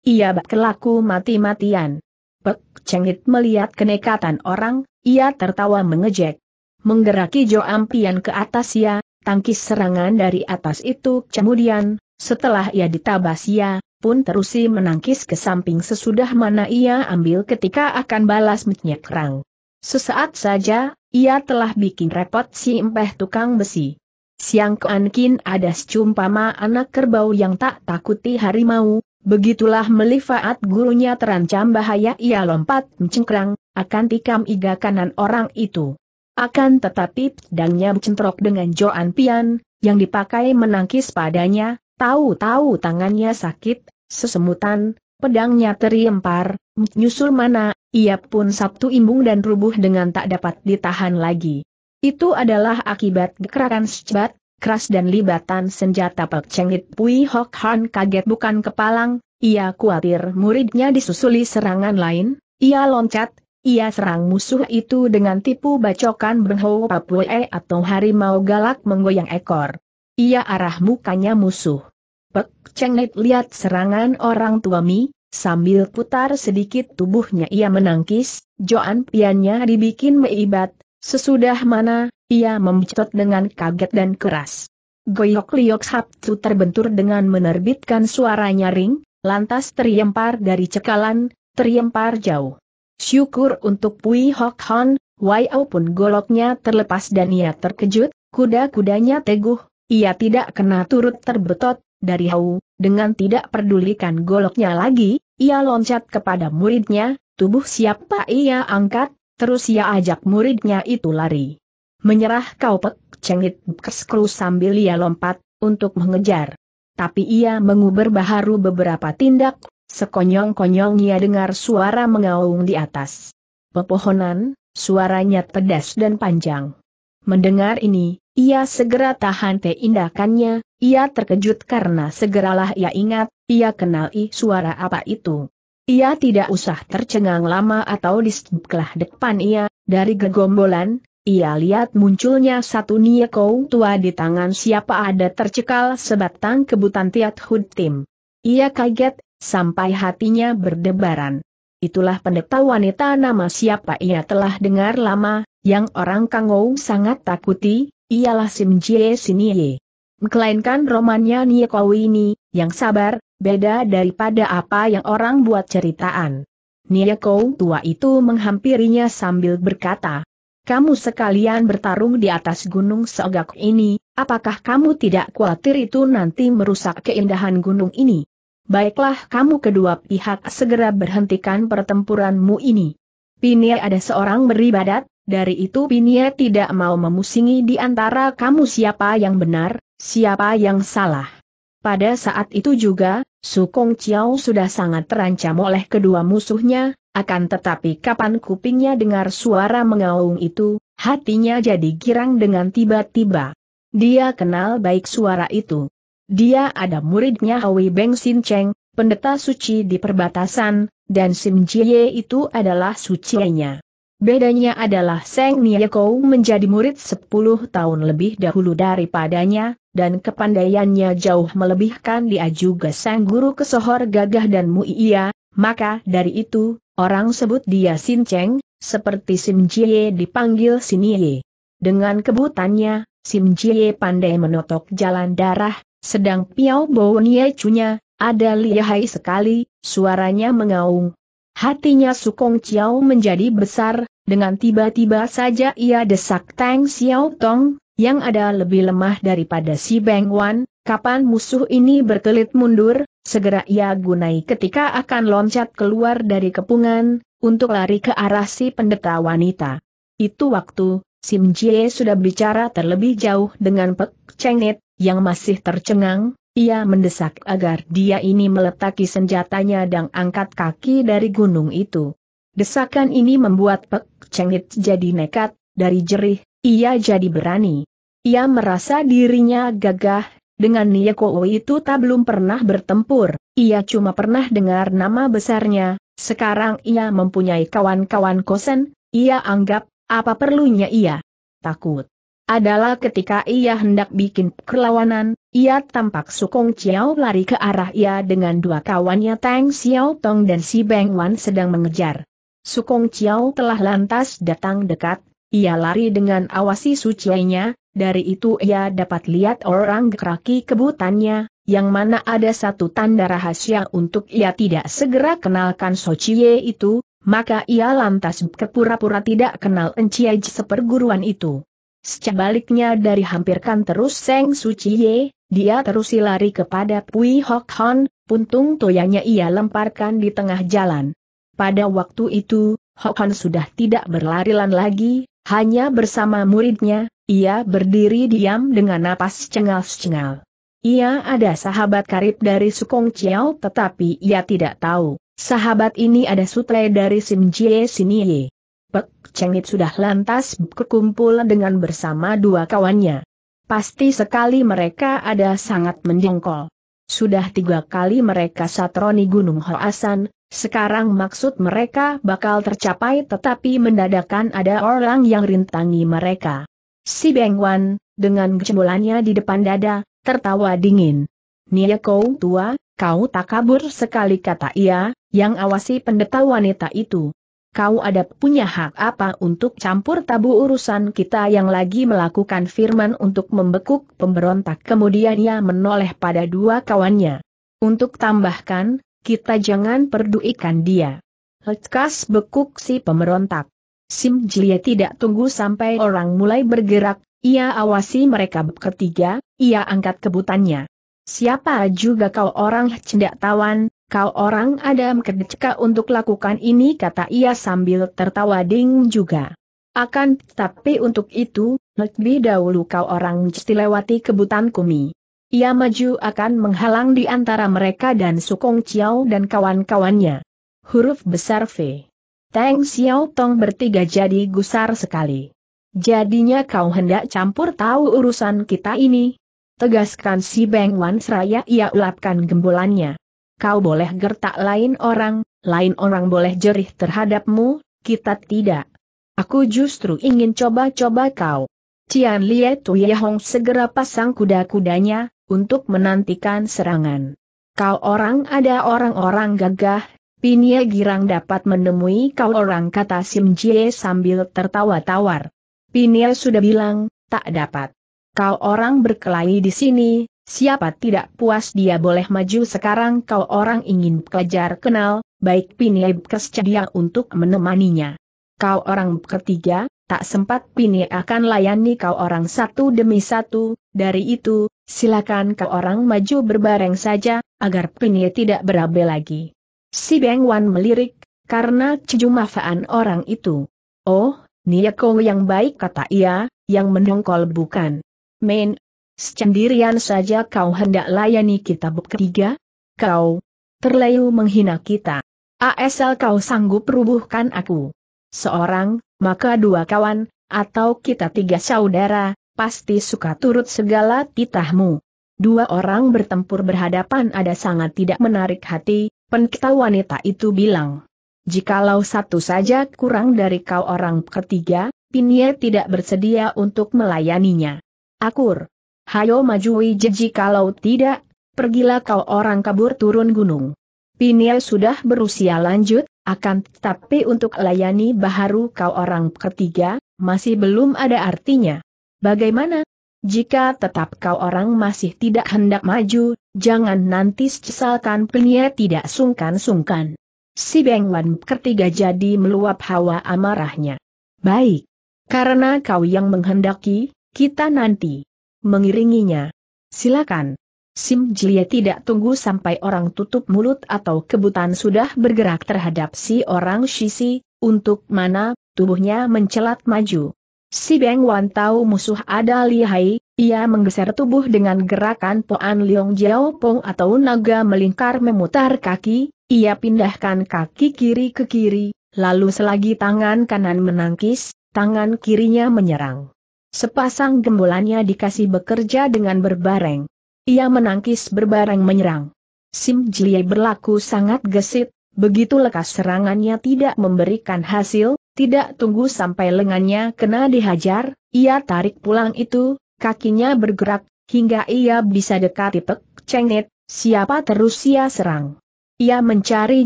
Ia berkelaku mati-matian. Pek Cengit melihat kenekatan orang, ia tertawa mengejek. Menggeraki Jo Ampian ke atas ia tangkis serangan dari atas itu kemudian, setelah ia ditabas ia pun terusi menangkis ke samping sesudah mana ia ambil ketika akan balas menyekrang. Sesaat saja, ia telah bikin repot si empeh tukang besi. Siang Ankin ada secumpama anak kerbau yang tak takuti harimau, begitulah melifaat gurunya terancam bahaya ia lompat mencengkrang, akan tikam iga kanan orang itu. Akan tetapi pedangnya mencentrok dengan Joan Pian, yang dipakai menangkis padanya, tahu-tahu tangannya sakit, sesemutan, pedangnya teriempar, nyusul mana, ia pun sabtu imbung dan rubuh dengan tak dapat ditahan lagi. Itu adalah akibat gerakan secepat, keras dan libatan senjata Pek Chengit Pui Hok Han kaget bukan kepalang, ia khawatir muridnya disusuli serangan lain, ia loncat, ia serang musuh itu dengan tipu bacokan Benho Papue atau harimau galak menggoyang ekor. Ia arah mukanya musuh. Pek Chengit lihat serangan orang tua Mi, Sambil putar sedikit tubuhnya ia menangkis, Joan piannya dibikin meibat, Sesudah mana, ia membecot dengan kaget dan keras. Goyok Liok sabtu terbentur dengan menerbitkan suara nyaring, lantas terlempar dari cekalan, terlempar jauh. Syukur untuk Pui Hok Hon, Waiau pun goloknya terlepas dan ia terkejut, kuda-kudanya teguh, ia tidak kena turut terbetot, dari hau, dengan tidak pedulikan goloknya lagi, ia loncat kepada muridnya, tubuh siapa ia angkat, Terus ia ajak muridnya itu lari. Menyerah kau pek cengit kerskru sambil ia lompat, untuk mengejar. Tapi ia menguber baharu beberapa tindak, sekonyong-konyong ia dengar suara mengaung di atas. Pepohonan, suaranya pedas dan panjang. Mendengar ini, ia segera tahan teindakannya, ia terkejut karena segeralah ia ingat, ia kenali suara apa itu. Ia tidak usah tercengang lama atau disebuklah depan ia, dari gegombolan, ia lihat munculnya satu niekou tua di tangan siapa ada tercekal sebatang kebutan tiat tim. Ia kaget, sampai hatinya berdebaran. Itulah pendeta wanita nama siapa ia telah dengar lama, yang orang Kangou sangat takuti, ialah Sim Jie Sinie. Melainkan romannya Niekau ini, yang sabar, beda daripada apa yang orang buat ceritaan. Nieko tua itu menghampirinya sambil berkata, kamu sekalian bertarung di atas gunung seogak ini, apakah kamu tidak khawatir itu nanti merusak keindahan gunung ini? Baiklah kamu kedua pihak segera berhentikan pertempuranmu ini. Pinia ada seorang beribadat, dari itu Pinia tidak mau memusingi di antara kamu siapa yang benar, siapa yang salah. Pada saat itu juga, Sukong Chiao sudah sangat terancam oleh kedua musuhnya, akan tetapi kapan kupingnya dengar suara mengaung itu, hatinya jadi girang dengan tiba-tiba. Dia kenal baik suara itu. Dia ada muridnya Hwi Beng Sin Cheng, pendeta suci di perbatasan, dan Sim Jie itu adalah sucinya. Bedanya adalah Seng Kou menjadi murid 10 tahun lebih dahulu daripadanya, dan kepandaiannya jauh melebihkan dia juga sang guru kesohor gagah dan muia, maka dari itu, orang sebut dia Sin Cheng, seperti Sim Jie dipanggil Sinie. Dengan kebutannya, Sim Jie pandai menotok jalan darah, sedang Piao Nye cunya, ada lihai sekali, suaranya mengaung. Hatinya Sukong Chiao menjadi besar, dengan tiba-tiba saja ia desak Tang Xiao Tong, yang ada lebih lemah daripada si Beng Wan, kapan musuh ini berkelit mundur, segera ia gunai ketika akan loncat keluar dari kepungan, untuk lari ke arah si pendeta wanita. Itu waktu, Sim Jie sudah bicara terlebih jauh dengan Pek Cengit, yang masih tercengang, ia mendesak agar dia ini meletaki senjatanya dan angkat kaki dari gunung itu. Desakan ini membuat Pek Cengit jadi nekat, dari jerih ia jadi berani. Ia merasa dirinya gagah, dengan Niyako itu tak belum pernah bertempur, ia cuma pernah dengar nama besarnya, sekarang ia mempunyai kawan-kawan kosen, ia anggap, apa perlunya ia takut. Adalah ketika ia hendak bikin perlawanan, ia tampak Sukong Chiao lari ke arah ia dengan dua kawannya Tang Xiao Tong dan Si Beng Wan sedang mengejar. Sukong Chiao telah lantas datang dekat, ia lari dengan awasi sucinya, dari itu ia dapat lihat orang keraki kebutannya, yang mana ada satu tanda rahasia untuk ia tidak segera kenalkan Sochie itu, maka ia lantas kepura-pura tidak kenal Enciai seperguruan itu. Sebaliknya dari hampirkan terus Seng Suciye, dia terus lari kepada Pui Hok Hon, puntung toyanya ia lemparkan di tengah jalan. Pada waktu itu, Hok Hon sudah tidak berlarilan lagi, hanya bersama muridnya, ia berdiri diam dengan napas cengal-cengal. Ia ada sahabat karib dari Sukong Chiao tetapi ia tidak tahu, sahabat ini ada sutre dari Sim Jie Ye. Pek Cengit sudah lantas berkumpul dengan bersama dua kawannya. Pasti sekali mereka ada sangat menjengkol. Sudah tiga kali mereka satroni Gunung Hoasan, sekarang maksud mereka bakal tercapai tetapi mendadakan ada orang yang rintangi mereka. Si Beng Wan, dengan jebolannya di depan dada, tertawa dingin. Nia kau tua, kau tak kabur sekali kata ia, yang awasi pendeta wanita itu. Kau ada punya hak apa untuk campur tabu urusan kita yang lagi melakukan firman untuk membekuk pemberontak kemudian ia menoleh pada dua kawannya. Untuk tambahkan, kita jangan perduikan dia. Lekas bekuk si pemberontak. Sim Jie tidak tunggu sampai orang mulai bergerak, ia awasi mereka ketiga, ia angkat kebutannya. Siapa juga kau orang cendak tawan, kau orang adam kedeceka untuk lakukan ini kata ia sambil tertawa ding juga. Akan tetapi untuk itu, lebih dahulu kau orang mesti lewati kebutan kumi. Ia maju akan menghalang di antara mereka dan Sukong Chiao dan kawan-kawannya. Huruf besar V. Tang Xiao Tong bertiga jadi gusar sekali. Jadinya kau hendak campur tahu urusan kita ini? Tegaskan si Beng Wan seraya ia ulapkan gembolannya. Kau boleh gertak lain orang, lain orang boleh jerih terhadapmu, kita tidak. Aku justru ingin coba-coba kau. Cian Lie Yehong segera pasang kuda-kudanya, untuk menantikan serangan. Kau orang ada orang-orang gagah, Pinia girang dapat menemui kau orang kata Sim Jie sambil tertawa tawar. Pinia sudah bilang, tak dapat. Kau orang berkelahi di sini, siapa tidak puas dia boleh maju sekarang kau orang ingin kejar kenal, baik Pinia kescedia untuk menemaninya. Kau orang ketiga, tak sempat Pini akan layani kau orang satu demi satu, dari itu, silakan kau orang maju berbareng saja, agar Pini tidak berabe lagi. Si Beng Wan melirik, karena cejumafaan orang itu. Oh, Niyako yang baik kata ia, yang menongkol bukan. Men, secendirian saja kau hendak layani kita bab ketiga? Kau, terlayu menghina kita. Asal kau sanggup rubuhkan aku seorang, maka dua kawan, atau kita tiga saudara, pasti suka turut segala titahmu. Dua orang bertempur berhadapan ada sangat tidak menarik hati, penkita wanita itu bilang. Jikalau satu saja kurang dari kau orang ketiga, Pinye tidak bersedia untuk melayaninya. Akur. Hayo majui jeji kalau tidak, pergilah kau orang kabur turun gunung. Pinye sudah berusia lanjut, akan tetapi untuk layani Baharu kau orang ketiga, masih belum ada artinya. Bagaimana? Jika tetap kau orang masih tidak hendak maju, jangan nanti sesalkan penye tidak sungkan-sungkan. Si Bengwan ketiga jadi meluap hawa amarahnya. Baik. Karena kau yang menghendaki, kita nanti mengiringinya. Silakan. Sim Jie tidak tunggu sampai orang tutup mulut atau kebutan sudah bergerak terhadap si orang Shisi, untuk mana, tubuhnya mencelat maju. Si Beng Wan tahu musuh ada lihai, ia menggeser tubuh dengan gerakan Poan Leong Jiao Pong atau naga melingkar memutar kaki, ia pindahkan kaki kiri ke kiri, lalu selagi tangan kanan menangkis, tangan kirinya menyerang. Sepasang gembolannya dikasih bekerja dengan berbareng. Ia menangkis berbareng menyerang. Sim Jie berlaku sangat gesit, begitu lekas serangannya tidak memberikan hasil, tidak tunggu sampai lengannya kena dihajar, ia tarik pulang itu, kakinya bergerak, hingga ia bisa dekati Pek cengit, siapa terus ia serang. Ia mencari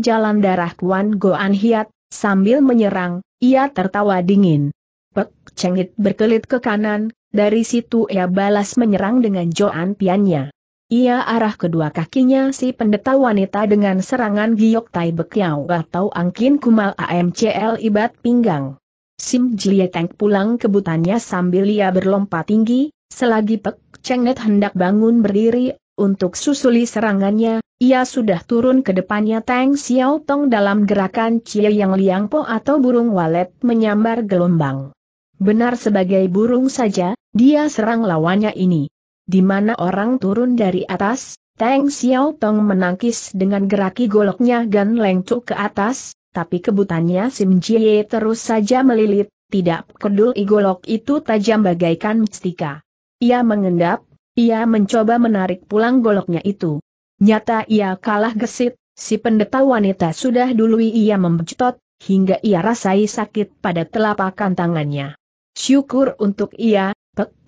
jalan darah Kuan Goan Hiat, sambil menyerang, ia tertawa dingin. Pek Cengit berkelit ke kanan, dari situ ia balas menyerang dengan Joan Piannya. Ia arah kedua kakinya si pendeta wanita dengan serangan giok tai bekiau atau angkin kumal AMCL ibat pinggang. Sim Jie Teng pulang kebutannya sambil ia berlompat tinggi, selagi Pek Cengnet hendak bangun berdiri, untuk susuli serangannya, ia sudah turun ke depannya Teng Xiao Tong dalam gerakan Cie Yang Liang Po atau burung walet menyambar gelombang. Benar sebagai burung saja, dia serang lawannya ini di mana orang turun dari atas, Teng Xiao Tong menangkis dengan geraki goloknya Gan Leng ke atas, tapi kebutannya Sim Jie terus saja melilit, tidak kedul golok itu tajam bagaikan mistika. Ia mengendap, ia mencoba menarik pulang goloknya itu. Nyata ia kalah gesit, si pendeta wanita sudah dului ia membecotot, hingga ia rasai sakit pada telapakan tangannya. Syukur untuk ia,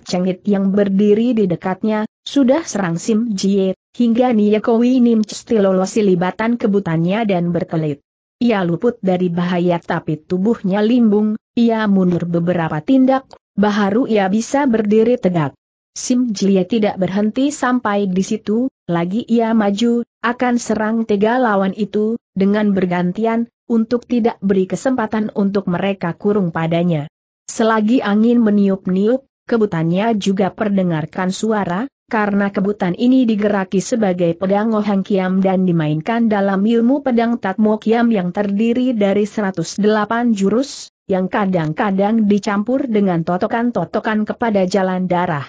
cengit yang berdiri di dekatnya, sudah serang Sim Jie, hingga Niyakowi Nim Cestilolosi libatan kebutannya dan berkelit. Ia luput dari bahaya tapi tubuhnya limbung, ia mundur beberapa tindak, baharu ia bisa berdiri tegak. Sim Jie tidak berhenti sampai di situ, lagi ia maju, akan serang tiga lawan itu, dengan bergantian, untuk tidak beri kesempatan untuk mereka kurung padanya. Selagi angin meniup-niup, kebutannya juga perdengarkan suara, karena kebutan ini digeraki sebagai pedang Ohang Kiam dan dimainkan dalam ilmu pedang Tatmo Kiam yang terdiri dari 108 jurus, yang kadang-kadang dicampur dengan totokan-totokan kepada jalan darah.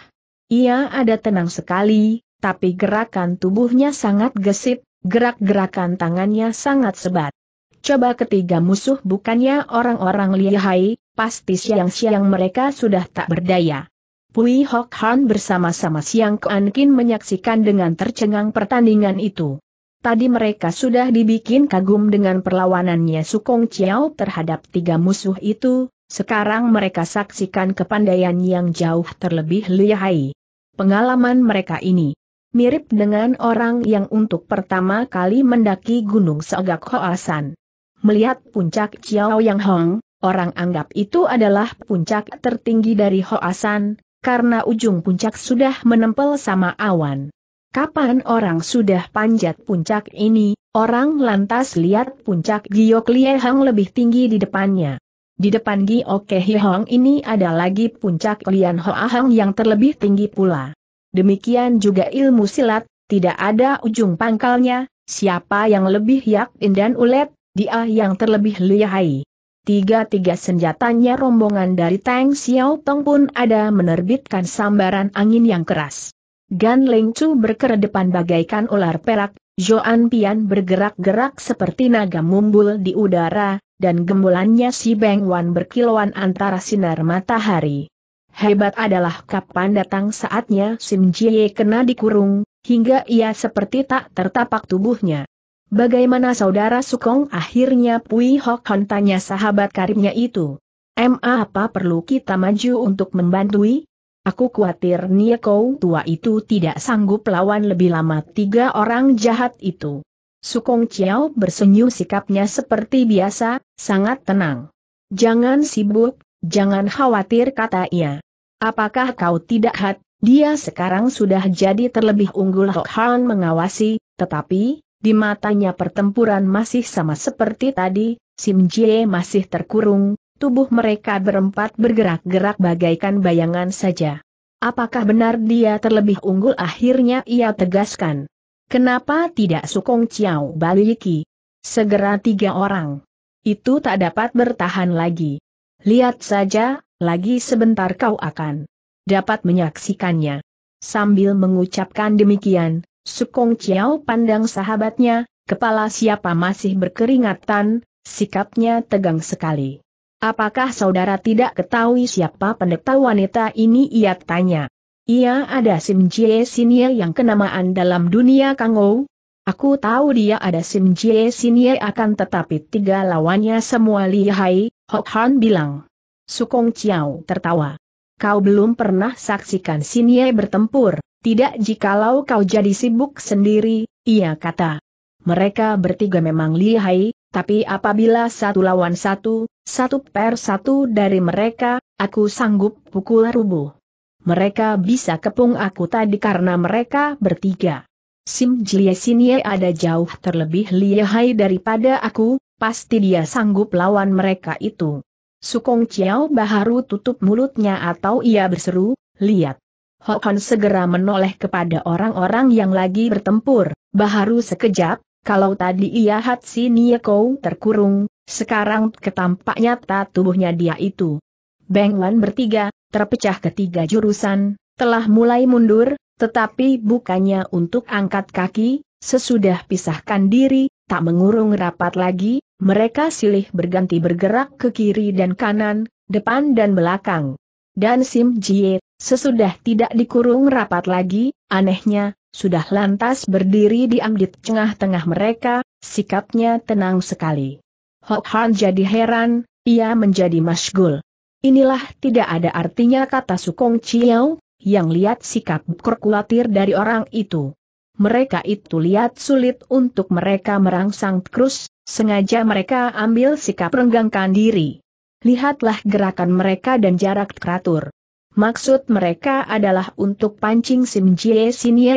Ia ada tenang sekali, tapi gerakan tubuhnya sangat gesit, gerak-gerakan tangannya sangat sebat. Coba ketiga musuh bukannya orang-orang lihai, pasti siang-siang mereka sudah tak berdaya. Pui Hok Han bersama-sama Siang ke Ankin menyaksikan dengan tercengang pertandingan itu. Tadi mereka sudah dibikin kagum dengan perlawanannya Sukong Chiao terhadap tiga musuh itu, sekarang mereka saksikan kepandaian yang jauh terlebih lihai. Pengalaman mereka ini mirip dengan orang yang untuk pertama kali mendaki Gunung seagak Hoasan. Melihat puncak Chiao Yang Hong, Orang anggap itu adalah puncak tertinggi dari Hoasan, karena ujung puncak sudah menempel sama awan. Kapan orang sudah panjat puncak ini, orang lantas lihat puncak Giok Liehang lebih tinggi di depannya. Di depan Giok Liehang ini ada lagi puncak Lian Hoahang yang terlebih tinggi pula. Demikian juga ilmu silat, tidak ada ujung pangkalnya, siapa yang lebih yakin dan ulet, dia yang terlebih lihai. Tiga-tiga senjatanya rombongan dari Tang Xiaopeng pun ada menerbitkan sambaran angin yang keras. Gan Ling Chu berkeredepan bagaikan ular perak, Joan Pian bergerak-gerak seperti naga mumbul di udara, dan gemulannya si Beng Wan berkilauan antara sinar matahari. Hebat adalah kapan datang saatnya Sim Jie kena dikurung, hingga ia seperti tak tertapak tubuhnya. Bagaimana saudara Sukong akhirnya Pui Hok Hon tanya sahabat karibnya itu. Ma apa perlu kita maju untuk membantui? Aku khawatir Nia Kou tua itu tidak sanggup lawan lebih lama tiga orang jahat itu. Sukong Chiao bersenyum sikapnya seperti biasa, sangat tenang. Jangan sibuk, jangan khawatir kata ia. Apakah kau tidak hat, dia sekarang sudah jadi terlebih unggul Hok Han mengawasi, tetapi, di matanya pertempuran masih sama seperti tadi, Sim Jie masih terkurung, tubuh mereka berempat bergerak-gerak bagaikan bayangan saja. Apakah benar dia terlebih unggul akhirnya ia tegaskan. Kenapa tidak Sukong Chiao Baliki? Segera tiga orang. Itu tak dapat bertahan lagi. Lihat saja, lagi sebentar kau akan dapat menyaksikannya. Sambil mengucapkan demikian, Sukong Chiao pandang sahabatnya, kepala siapa masih berkeringatan, sikapnya tegang sekali. Apakah saudara tidak ketahui siapa pendeta wanita ini ia tanya. Ia ada Sim Jie Sinye yang kenamaan dalam dunia Kangou. Aku tahu dia ada Sim Jie Sinye akan tetapi tiga lawannya semua lihai, Hok Han bilang. Sukong Chiao tertawa. Kau belum pernah saksikan Sinye bertempur, tidak jikalau kau jadi sibuk sendiri, ia kata. Mereka bertiga memang lihai, tapi apabila satu lawan satu, satu per satu dari mereka, aku sanggup pukul rubuh. Mereka bisa kepung aku tadi karena mereka bertiga. Sim Jie ada jauh terlebih lihai daripada aku, pasti dia sanggup lawan mereka itu. Sukong Chiao Baharu tutup mulutnya atau ia berseru, lihat. Hokon segera menoleh kepada orang-orang yang lagi bertempur, baharu sekejap, kalau tadi ia si Nieko terkurung, sekarang ketampak nyata tubuhnya dia itu. Wan bertiga, terpecah ketiga jurusan, telah mulai mundur, tetapi bukannya untuk angkat kaki, sesudah pisahkan diri, tak mengurung rapat lagi, mereka silih berganti bergerak ke kiri dan kanan, depan dan belakang. Dan Sim Jie Sesudah tidak dikurung rapat lagi, anehnya, sudah lantas berdiri di di tengah-tengah mereka, sikapnya tenang sekali. Hok Han jadi heran, ia menjadi masgul. Inilah tidak ada artinya kata Sukong Chiao, yang lihat sikap kurkulatir dari orang itu. Mereka itu lihat sulit untuk mereka merangsang krus, sengaja mereka ambil sikap renggangkan diri. Lihatlah gerakan mereka dan jarak teratur. Maksud mereka adalah untuk pancing Sim Jie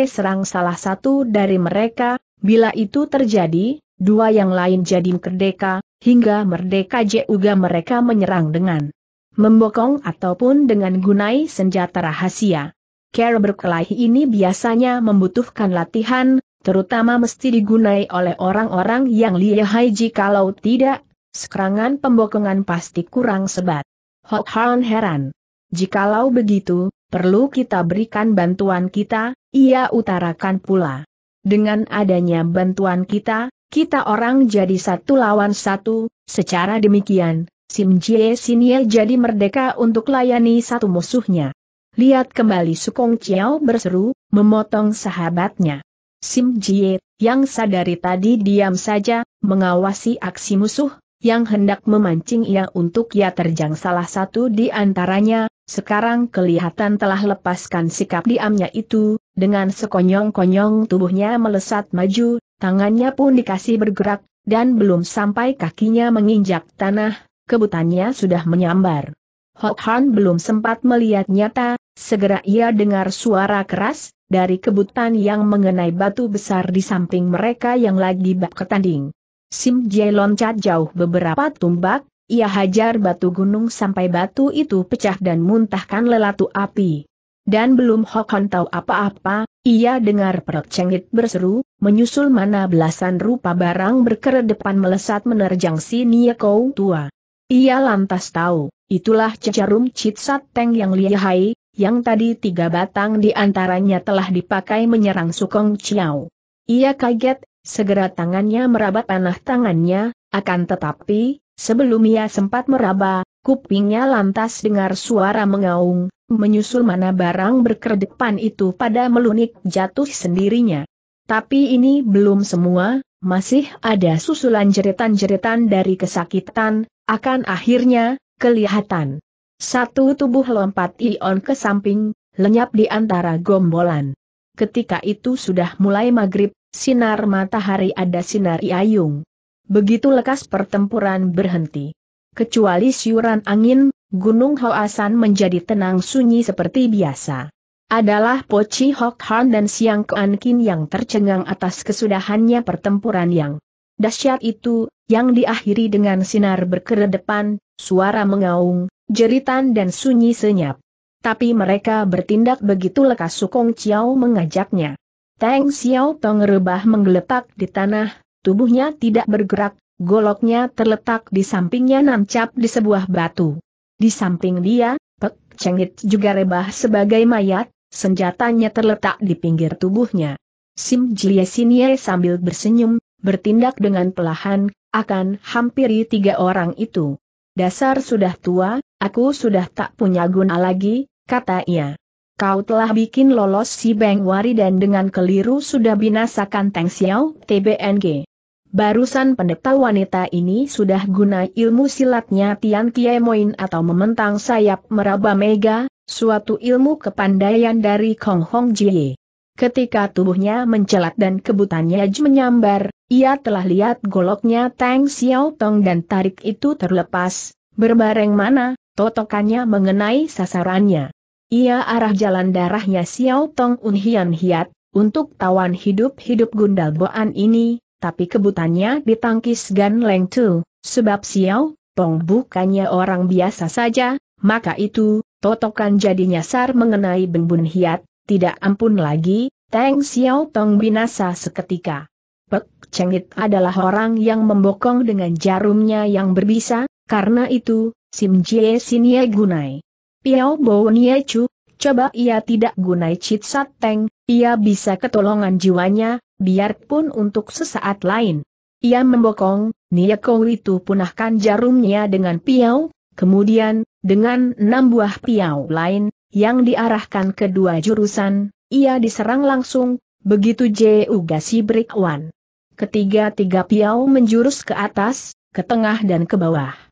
serang salah satu dari mereka, bila itu terjadi, dua yang lain jadi merdeka, hingga merdeka juga mereka menyerang dengan membokong ataupun dengan gunai senjata rahasia. Care berkelahi ini biasanya membutuhkan latihan, terutama mesti digunai oleh orang-orang yang lihai jikalau tidak, serangan pembokongan pasti kurang sebat. Hok Han heran. Jikalau begitu, perlu kita berikan bantuan kita, ia utarakan pula. Dengan adanya bantuan kita, kita orang jadi satu lawan satu, secara demikian, Sim Jie Sinie jadi merdeka untuk layani satu musuhnya. Lihat kembali Sukong Chiao berseru, memotong sahabatnya. Sim Jie, yang sadari tadi diam saja, mengawasi aksi musuh, yang hendak memancing ia untuk ia terjang salah satu di antaranya, sekarang kelihatan telah lepaskan sikap diamnya itu, dengan sekonyong-konyong tubuhnya melesat maju, tangannya pun dikasih bergerak, dan belum sampai kakinya menginjak tanah, kebutannya sudah menyambar. Hok Han belum sempat melihat nyata, segera ia dengar suara keras, dari kebutan yang mengenai batu besar di samping mereka yang lagi bak ketanding. Sim Jai loncat jauh beberapa tumbak, ia hajar batu gunung sampai batu itu pecah dan muntahkan lelatu api. Dan belum Hokon tahu apa-apa, ia dengar perut cengit berseru, menyusul mana belasan rupa barang berkeredepan melesat menerjang si Niekou ya tua. Ia lantas tahu, itulah cecarum citsat teng yang lihai, yang tadi tiga batang di antaranya telah dipakai menyerang Sukong Chiao. Ia kaget, segera tangannya merabat panah tangannya, akan tetapi, Sebelum ia sempat meraba, kupingnya lantas dengar suara mengaung, menyusul mana barang berkedepan itu pada melunik jatuh sendirinya. Tapi ini belum semua, masih ada susulan jeritan-jeritan dari kesakitan, akan akhirnya, kelihatan. Satu tubuh lompat Ion ke samping, lenyap di antara gombolan. Ketika itu sudah mulai maghrib, sinar matahari ada sinar iayung. Begitu lekas pertempuran berhenti. Kecuali siuran angin, Gunung Hoasan menjadi tenang sunyi seperti biasa. Adalah Po Chi Hok Han dan Siang Kuan Kin yang tercengang atas kesudahannya pertempuran yang dahsyat itu, yang diakhiri dengan sinar berkeredepan, suara mengaung, jeritan dan sunyi senyap. Tapi mereka bertindak begitu lekas Sukong Chiao mengajaknya. Tang Xiao Tong rebah menggeletak di tanah, Tubuhnya tidak bergerak, goloknya terletak di sampingnya nancap di sebuah batu. Di samping dia, Pek Cengit juga rebah sebagai mayat, senjatanya terletak di pinggir tubuhnya. Sim Jie Sinie sambil bersenyum, bertindak dengan pelahan, akan hampiri tiga orang itu. Dasar sudah tua, aku sudah tak punya guna lagi, kata ia. Kau telah bikin lolos si Beng Wari dan dengan keliru sudah binasakan Teng Xiao, TBNG. Barusan pendeta wanita ini sudah guna ilmu silatnya Tian Moin atau mementang sayap meraba mega, suatu ilmu kepandaian dari Kong Hong Jie. Ketika tubuhnya mencelat dan kebutannya menyambar, ia telah lihat goloknya Tang Xiao Tong dan tarik itu terlepas, berbareng mana, totokannya mengenai sasarannya. Ia arah jalan darahnya Xiao Tong Un Hian Hiat, untuk tawan hidup-hidup gundal boan ini, tapi kebutannya ditangkis Gan Leng Tu, sebab Xiao Pong bukannya orang biasa saja, maka itu, totokan jadi nyasar mengenai Beng Bun Hiat, tidak ampun lagi, Teng Xiao Tong binasa seketika. Pek Cengit adalah orang yang membokong dengan jarumnya yang berbisa, karena itu, Sim Jie Ye Gunai. Piao Bo Nie Chu, Coba ia tidak gunai Cit Sateng, ia bisa ketolongan jiwanya, biarpun untuk sesaat lain. Ia membokong, Nieko itu punahkan jarumnya dengan piau, kemudian, dengan enam buah piau lain, yang diarahkan kedua jurusan, ia diserang langsung, begitu Juga si One. Ketiga-tiga piau menjurus ke atas, ke tengah dan ke bawah.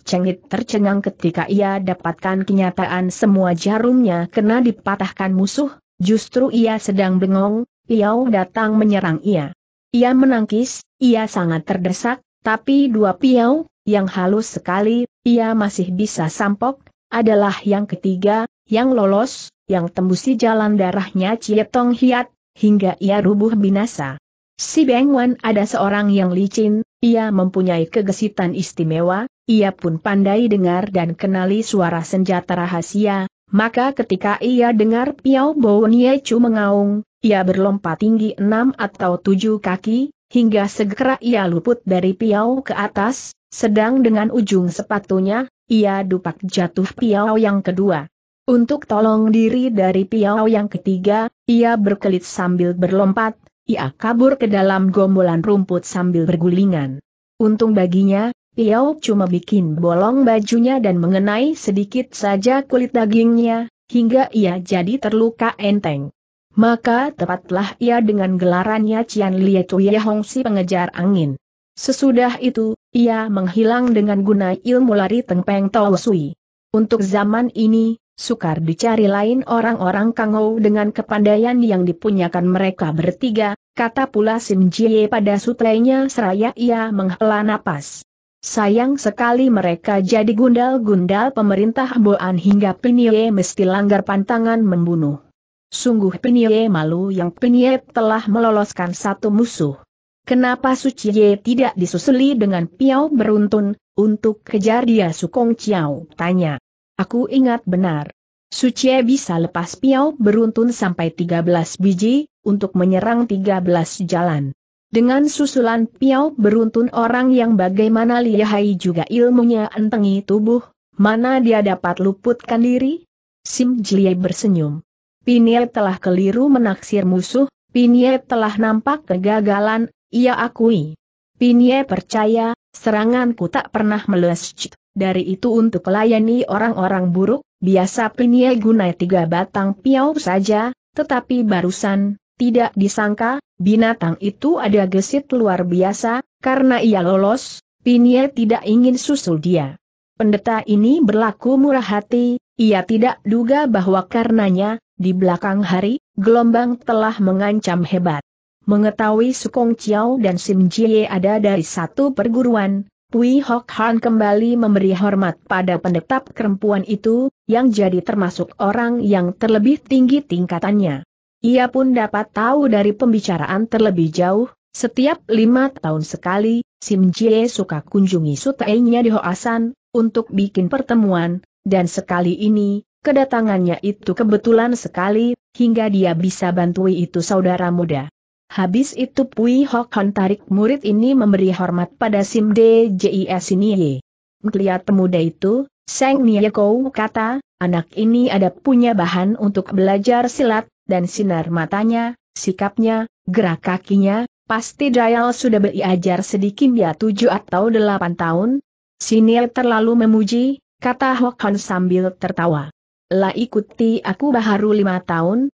Tok tercengang ketika ia dapatkan kenyataan semua jarumnya kena dipatahkan musuh, justru ia sedang bengong, Piau datang menyerang ia. Ia menangkis, ia sangat terdesak, tapi dua Piau, yang halus sekali, ia masih bisa sampok, adalah yang ketiga, yang lolos, yang tembusi jalan darahnya Cietong Hiat, hingga ia rubuh binasa. Si Beng Wan ada seorang yang licin, ia mempunyai kegesitan istimewa, ia pun pandai dengar dan kenali suara senjata rahasia, maka ketika ia dengar Piao Bo Chu mengaung, ia berlompat tinggi enam atau tujuh kaki, hingga segera ia luput dari Piao ke atas, sedang dengan ujung sepatunya, ia dupak jatuh Piao yang kedua. Untuk tolong diri dari Piao yang ketiga, ia berkelit sambil berlompat, ia kabur ke dalam gombolan rumput sambil bergulingan. Untung baginya, piao cuma bikin bolong bajunya dan mengenai sedikit saja kulit dagingnya, hingga ia jadi terluka enteng. Maka tepatlah ia dengan gelarannya Cian Lie Tuye Hong Si pengejar angin. Sesudah itu, ia menghilang dengan guna ilmu lari Tengpeng Tau Sui. Untuk zaman ini, sukar dicari lain orang-orang Kangou dengan kepandaian yang dipunyakan mereka bertiga, kata pula Sim Jie pada sutrenya seraya ia menghela napas. Sayang sekali mereka jadi gundal-gundal pemerintah Boan hingga Pinye mesti langgar pantangan membunuh. Sungguh Pinye malu yang Pinye telah meloloskan satu musuh. Kenapa Suciye tidak disusuli dengan piau beruntun, untuk kejar dia Sukong Chiao? Tanya. Aku ingat benar. Sucie bisa lepas piau beruntun sampai 13 biji, untuk menyerang 13 jalan. Dengan susulan piau beruntun orang yang bagaimana lihai juga ilmunya entengi tubuh, mana dia dapat luputkan diri? Sim Jie bersenyum. Pinye telah keliru menaksir musuh, Pinye telah nampak kegagalan, ia akui. Pinye percaya, seranganku tak pernah melescit, dari itu untuk melayani orang-orang buruk, biasa Pinye gunai tiga batang piau saja, tetapi barusan, tidak disangka, binatang itu ada gesit luar biasa, karena ia lolos, Pinye tidak ingin susul dia. Pendeta ini berlaku murah hati, ia tidak duga bahwa karenanya, di belakang hari, gelombang telah mengancam hebat. Mengetahui Sukong Chiao dan Sim Jie ada dari satu perguruan, Pui Hok Han kembali memberi hormat pada pendetap perempuan itu, yang jadi termasuk orang yang terlebih tinggi tingkatannya. Ia pun dapat tahu dari pembicaraan terlebih jauh, setiap lima tahun sekali, Sim Jie suka kunjungi sutainya di Hoasan, untuk bikin pertemuan, dan sekali ini, kedatangannya itu kebetulan sekali, hingga dia bisa bantui itu saudara muda. Habis itu Pui Hok tarik murid ini memberi hormat pada Sim JIS ini. Melihat pemuda itu, Seng Kou kata, anak ini ada punya bahan untuk belajar silat, dan sinar matanya, sikapnya, gerak kakinya, pasti Dayal sudah belajar sedikit ya tujuh atau delapan tahun. Sinil terlalu memuji, kata Hok sambil tertawa. Lah ikuti aku baharu lima tahun,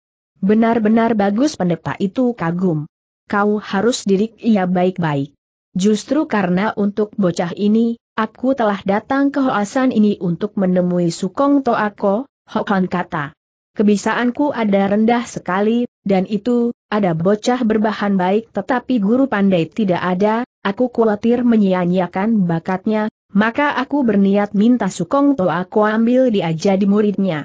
Benar-benar bagus pendeta itu kagum. Kau harus didik ia baik-baik. Justru karena untuk bocah ini, aku telah datang ke Hoasan ini untuk menemui Sukong Toako, Hokan kata. Kebisaanku ada rendah sekali, dan itu, ada bocah berbahan baik tetapi guru pandai tidak ada, aku khawatir menyia-nyiakan bakatnya, maka aku berniat minta Sukong Toako ambil dia jadi muridnya.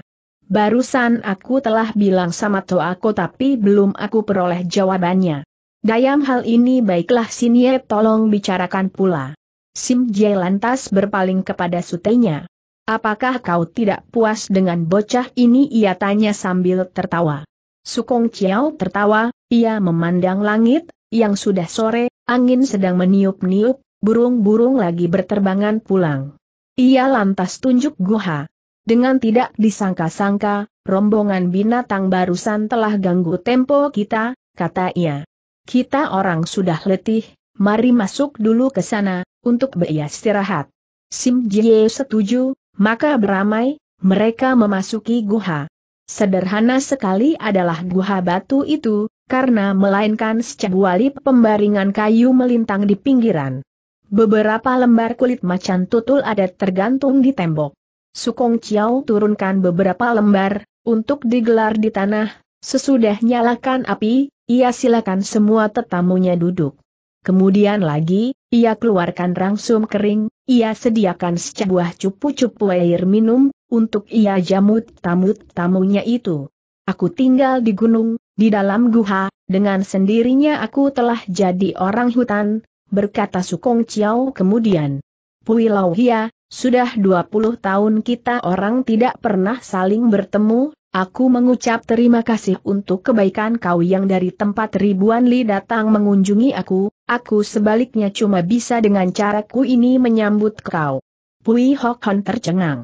Barusan aku telah bilang sama aku tapi belum aku peroleh jawabannya. Dayam hal ini baiklah Sinye tolong bicarakan pula. Sim Jie lantas berpaling kepada sutenya. Apakah kau tidak puas dengan bocah ini ia tanya sambil tertawa. Sukong Chiao tertawa, ia memandang langit, yang sudah sore, angin sedang meniup-niup, burung-burung lagi berterbangan pulang. Ia lantas tunjuk Guha, dengan tidak disangka-sangka, rombongan binatang barusan telah ganggu tempo kita, kata ia. Kita orang sudah letih, mari masuk dulu ke sana, untuk beristirahat. Sim Jie setuju, maka beramai, mereka memasuki guha. Sederhana sekali adalah guha batu itu, karena melainkan secabuali pembaringan kayu melintang di pinggiran. Beberapa lembar kulit macan tutul ada tergantung di tembok. Sukong Chiao turunkan beberapa lembar, untuk digelar di tanah, sesudah nyalakan api, ia silakan semua tetamunya duduk. Kemudian lagi, ia keluarkan rangsum kering, ia sediakan sebuah cupu-cupu air minum, untuk ia jamut tamut tamunya itu. Aku tinggal di gunung, di dalam guha, dengan sendirinya aku telah jadi orang hutan, berkata Sukong Chiao kemudian. Pui Lau Hia, sudah 20 tahun kita orang tidak pernah saling bertemu, aku mengucap terima kasih untuk kebaikan kau yang dari tempat ribuan li datang mengunjungi aku, aku sebaliknya cuma bisa dengan caraku ini menyambut kau. Pui Hokon Hon tercengang.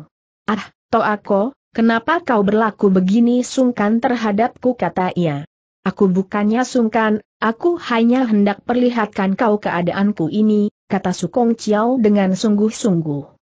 Ah, aku, kenapa kau berlaku begini sungkan terhadapku kata ia. Aku bukannya sungkan, aku hanya hendak perlihatkan kau keadaanku ini, kata Sukong Chiao dengan sungguh-sungguh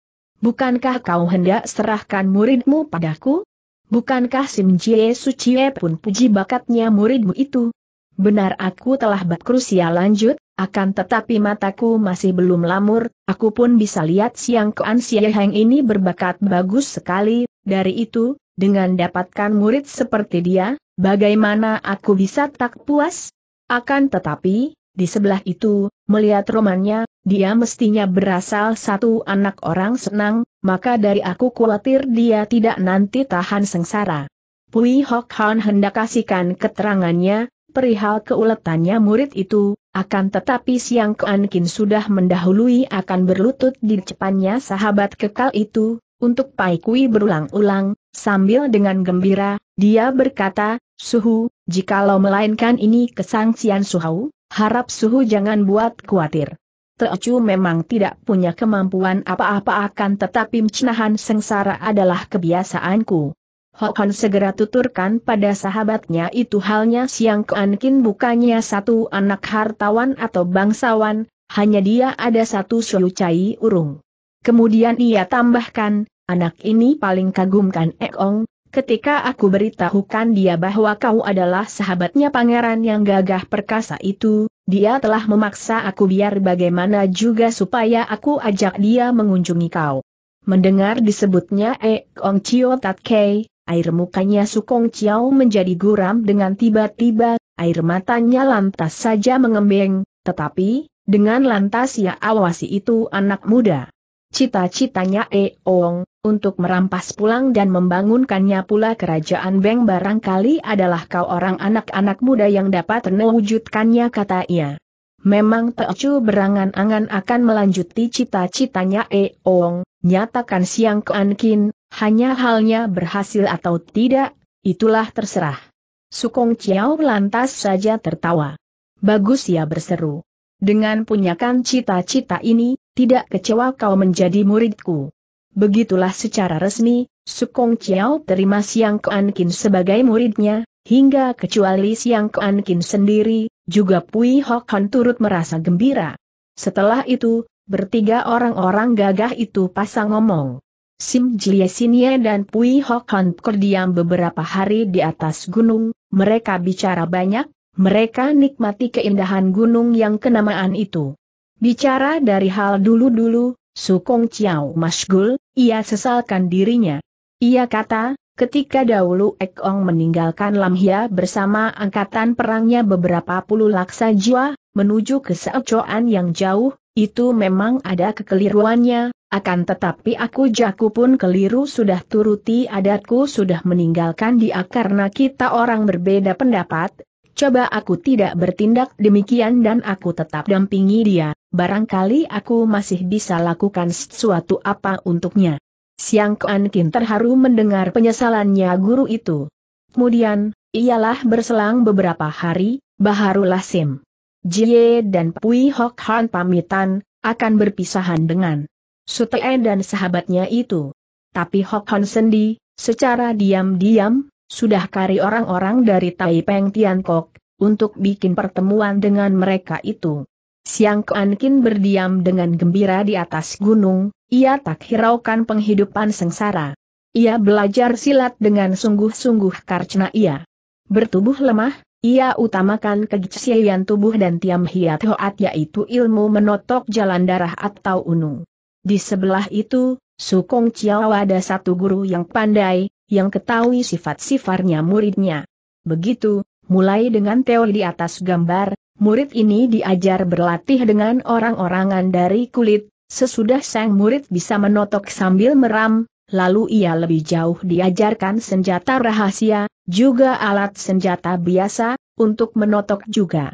bukankah kau hendak serahkan muridmu padaku? Bukankah Sim Jie Chie pun puji bakatnya muridmu itu? Benar aku telah bak lanjut, akan tetapi mataku masih belum lamur, aku pun bisa lihat siang Koan Heng ini berbakat bagus sekali, dari itu, dengan dapatkan murid seperti dia, bagaimana aku bisa tak puas? Akan tetapi, di sebelah itu, melihat romannya, dia mestinya berasal satu anak orang senang, maka dari aku khawatir dia tidak nanti tahan sengsara. Pui Hok Han hendak kasihkan keterangannya, perihal keuletannya murid itu, akan tetapi Siang Kuan Kin sudah mendahului akan berlutut di depannya sahabat kekal itu, untuk Pai Kui berulang-ulang, sambil dengan gembira, dia berkata, Suhu, jikalau melainkan ini kesangsian Suhau, Harap suhu jangan buat khawatir. Teocu memang tidak punya kemampuan apa-apa akan tetapi menahan sengsara adalah kebiasaanku. Hokon segera tuturkan pada sahabatnya itu halnya Siang Keankin bukannya satu anak hartawan atau bangsawan, hanya dia ada satu cai urung. Kemudian ia tambahkan, anak ini paling kagumkan Ekong, Ketika aku beritahukan dia bahwa kau adalah sahabatnya pangeran yang gagah perkasa itu, dia telah memaksa aku biar bagaimana juga supaya aku ajak dia mengunjungi kau. Mendengar disebutnya Kong Chio Tat Kei, air mukanya Sukong Chiao menjadi guram dengan tiba-tiba, air matanya lantas saja mengembeng, tetapi, dengan lantas ia awasi itu anak muda. Cita-citanya Eong, untuk merampas pulang dan membangunkannya pula kerajaan Beng barangkali adalah kau orang anak-anak muda yang dapat mewujudkannya kata ia. Memang Teocu berangan-angan akan melanjuti cita-citanya Eong, nyatakan siang keankin, hanya halnya berhasil atau tidak, itulah terserah. Sukong Chiao lantas saja tertawa. Bagus ya berseru. Dengan punyakan cita-cita ini, tidak kecewa kau menjadi muridku. Begitulah secara resmi, Sukong Chiao terima Siang Kuan Kin sebagai muridnya, hingga kecuali Siang Kuan Kin sendiri, juga Pui Hok Han turut merasa gembira. Setelah itu, bertiga orang-orang gagah itu pasang ngomong. Sim Jie Sinie dan Pui Hok Han berdiam beberapa hari di atas gunung, mereka bicara banyak, mereka nikmati keindahan gunung yang kenamaan itu. Bicara dari hal dulu-dulu, Sukong Chiao Masgul, ia sesalkan dirinya. Ia kata, ketika dahulu Ekong meninggalkan Lamia bersama angkatan perangnya beberapa puluh laksa jiwa, menuju ke Seocoan yang jauh, itu memang ada kekeliruannya, akan tetapi aku jaku pun keliru sudah turuti adatku sudah meninggalkan dia karena kita orang berbeda pendapat, coba aku tidak bertindak demikian dan aku tetap dampingi dia, barangkali aku masih bisa lakukan sesuatu apa untuknya. Siang Kuan Kin terharu mendengar penyesalannya guru itu. Kemudian, ialah berselang beberapa hari, Baharulah Sim. Jie dan Pui Hok Han pamitan, akan berpisahan dengan Sute dan sahabatnya itu. Tapi Hok Han sendi, secara diam-diam, sudah kari orang-orang dari Taipeng Tiankok, untuk bikin pertemuan dengan mereka itu. Siang Ankin berdiam dengan gembira di atas gunung, ia tak hiraukan penghidupan sengsara. Ia belajar silat dengan sungguh-sungguh karena ia bertubuh lemah, ia utamakan kegecilan tubuh dan tiam hiat hoat yaitu ilmu menotok jalan darah atau unung. Di sebelah itu, Sukong Chiao ada satu guru yang pandai, yang ketahui sifat-sifatnya muridnya. Begitu, mulai dengan teori di atas gambar, murid ini diajar berlatih dengan orang-orangan dari kulit, sesudah sang murid bisa menotok sambil meram, lalu ia lebih jauh diajarkan senjata rahasia, juga alat senjata biasa, untuk menotok juga.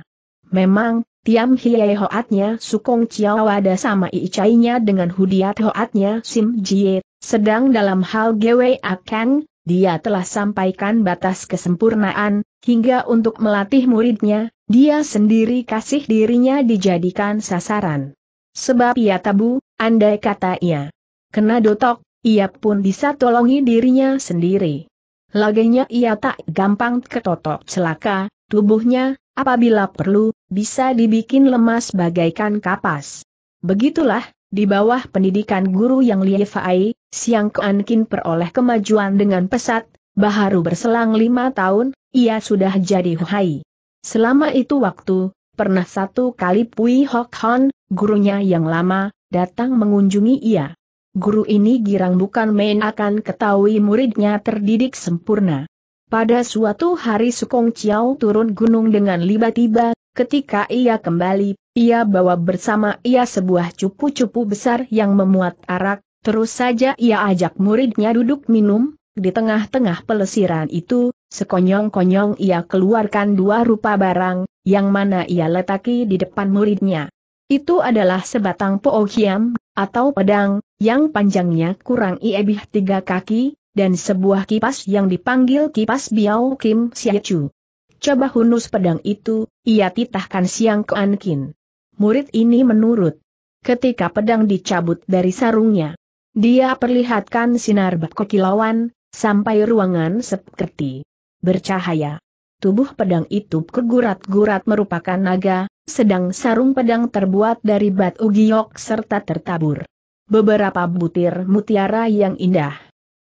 Memang, Tiam Hiei Hoatnya Sukong Chiao ada sama Iicainya dengan Hudiat Hoatnya Sim Jie sedang dalam hal GWA Akan, dia telah sampaikan batas kesempurnaan, hingga untuk melatih muridnya, dia sendiri kasih dirinya dijadikan sasaran. Sebab ia tabu, andai kata ia kena dotok, ia pun bisa tolongi dirinya sendiri. Lagenya ia tak gampang ketotok celaka, tubuhnya, apabila perlu, bisa dibikin lemas bagaikan kapas. Begitulah, di bawah pendidikan guru yang Lie Fai, Siang Kin peroleh kemajuan dengan pesat, baharu berselang lima tahun, ia sudah jadi Huhai. Selama itu waktu, pernah satu kali Pui Hok Hon, gurunya yang lama, datang mengunjungi ia. Guru ini girang bukan main akan ketahui muridnya terdidik sempurna. Pada suatu hari Sukong Chiao turun gunung dengan tiba-tiba, Ketika ia kembali, ia bawa bersama ia sebuah cupu-cupu besar yang memuat arak, terus saja ia ajak muridnya duduk minum, di tengah-tengah pelesiran itu, sekonyong-konyong ia keluarkan dua rupa barang, yang mana ia letaki di depan muridnya. Itu adalah sebatang poohiam, atau pedang, yang panjangnya kurang iebih tiga kaki, dan sebuah kipas yang dipanggil kipas Biao Kim Siachu. Coba hunus pedang itu, ia titahkan siang ke Ankin. Murid ini menurut. Ketika pedang dicabut dari sarungnya, dia perlihatkan sinar bak kekilauan, sampai ruangan seperti bercahaya. Tubuh pedang itu kegurat-gurat merupakan naga, sedang sarung pedang terbuat dari batu giok serta tertabur. Beberapa butir mutiara yang indah.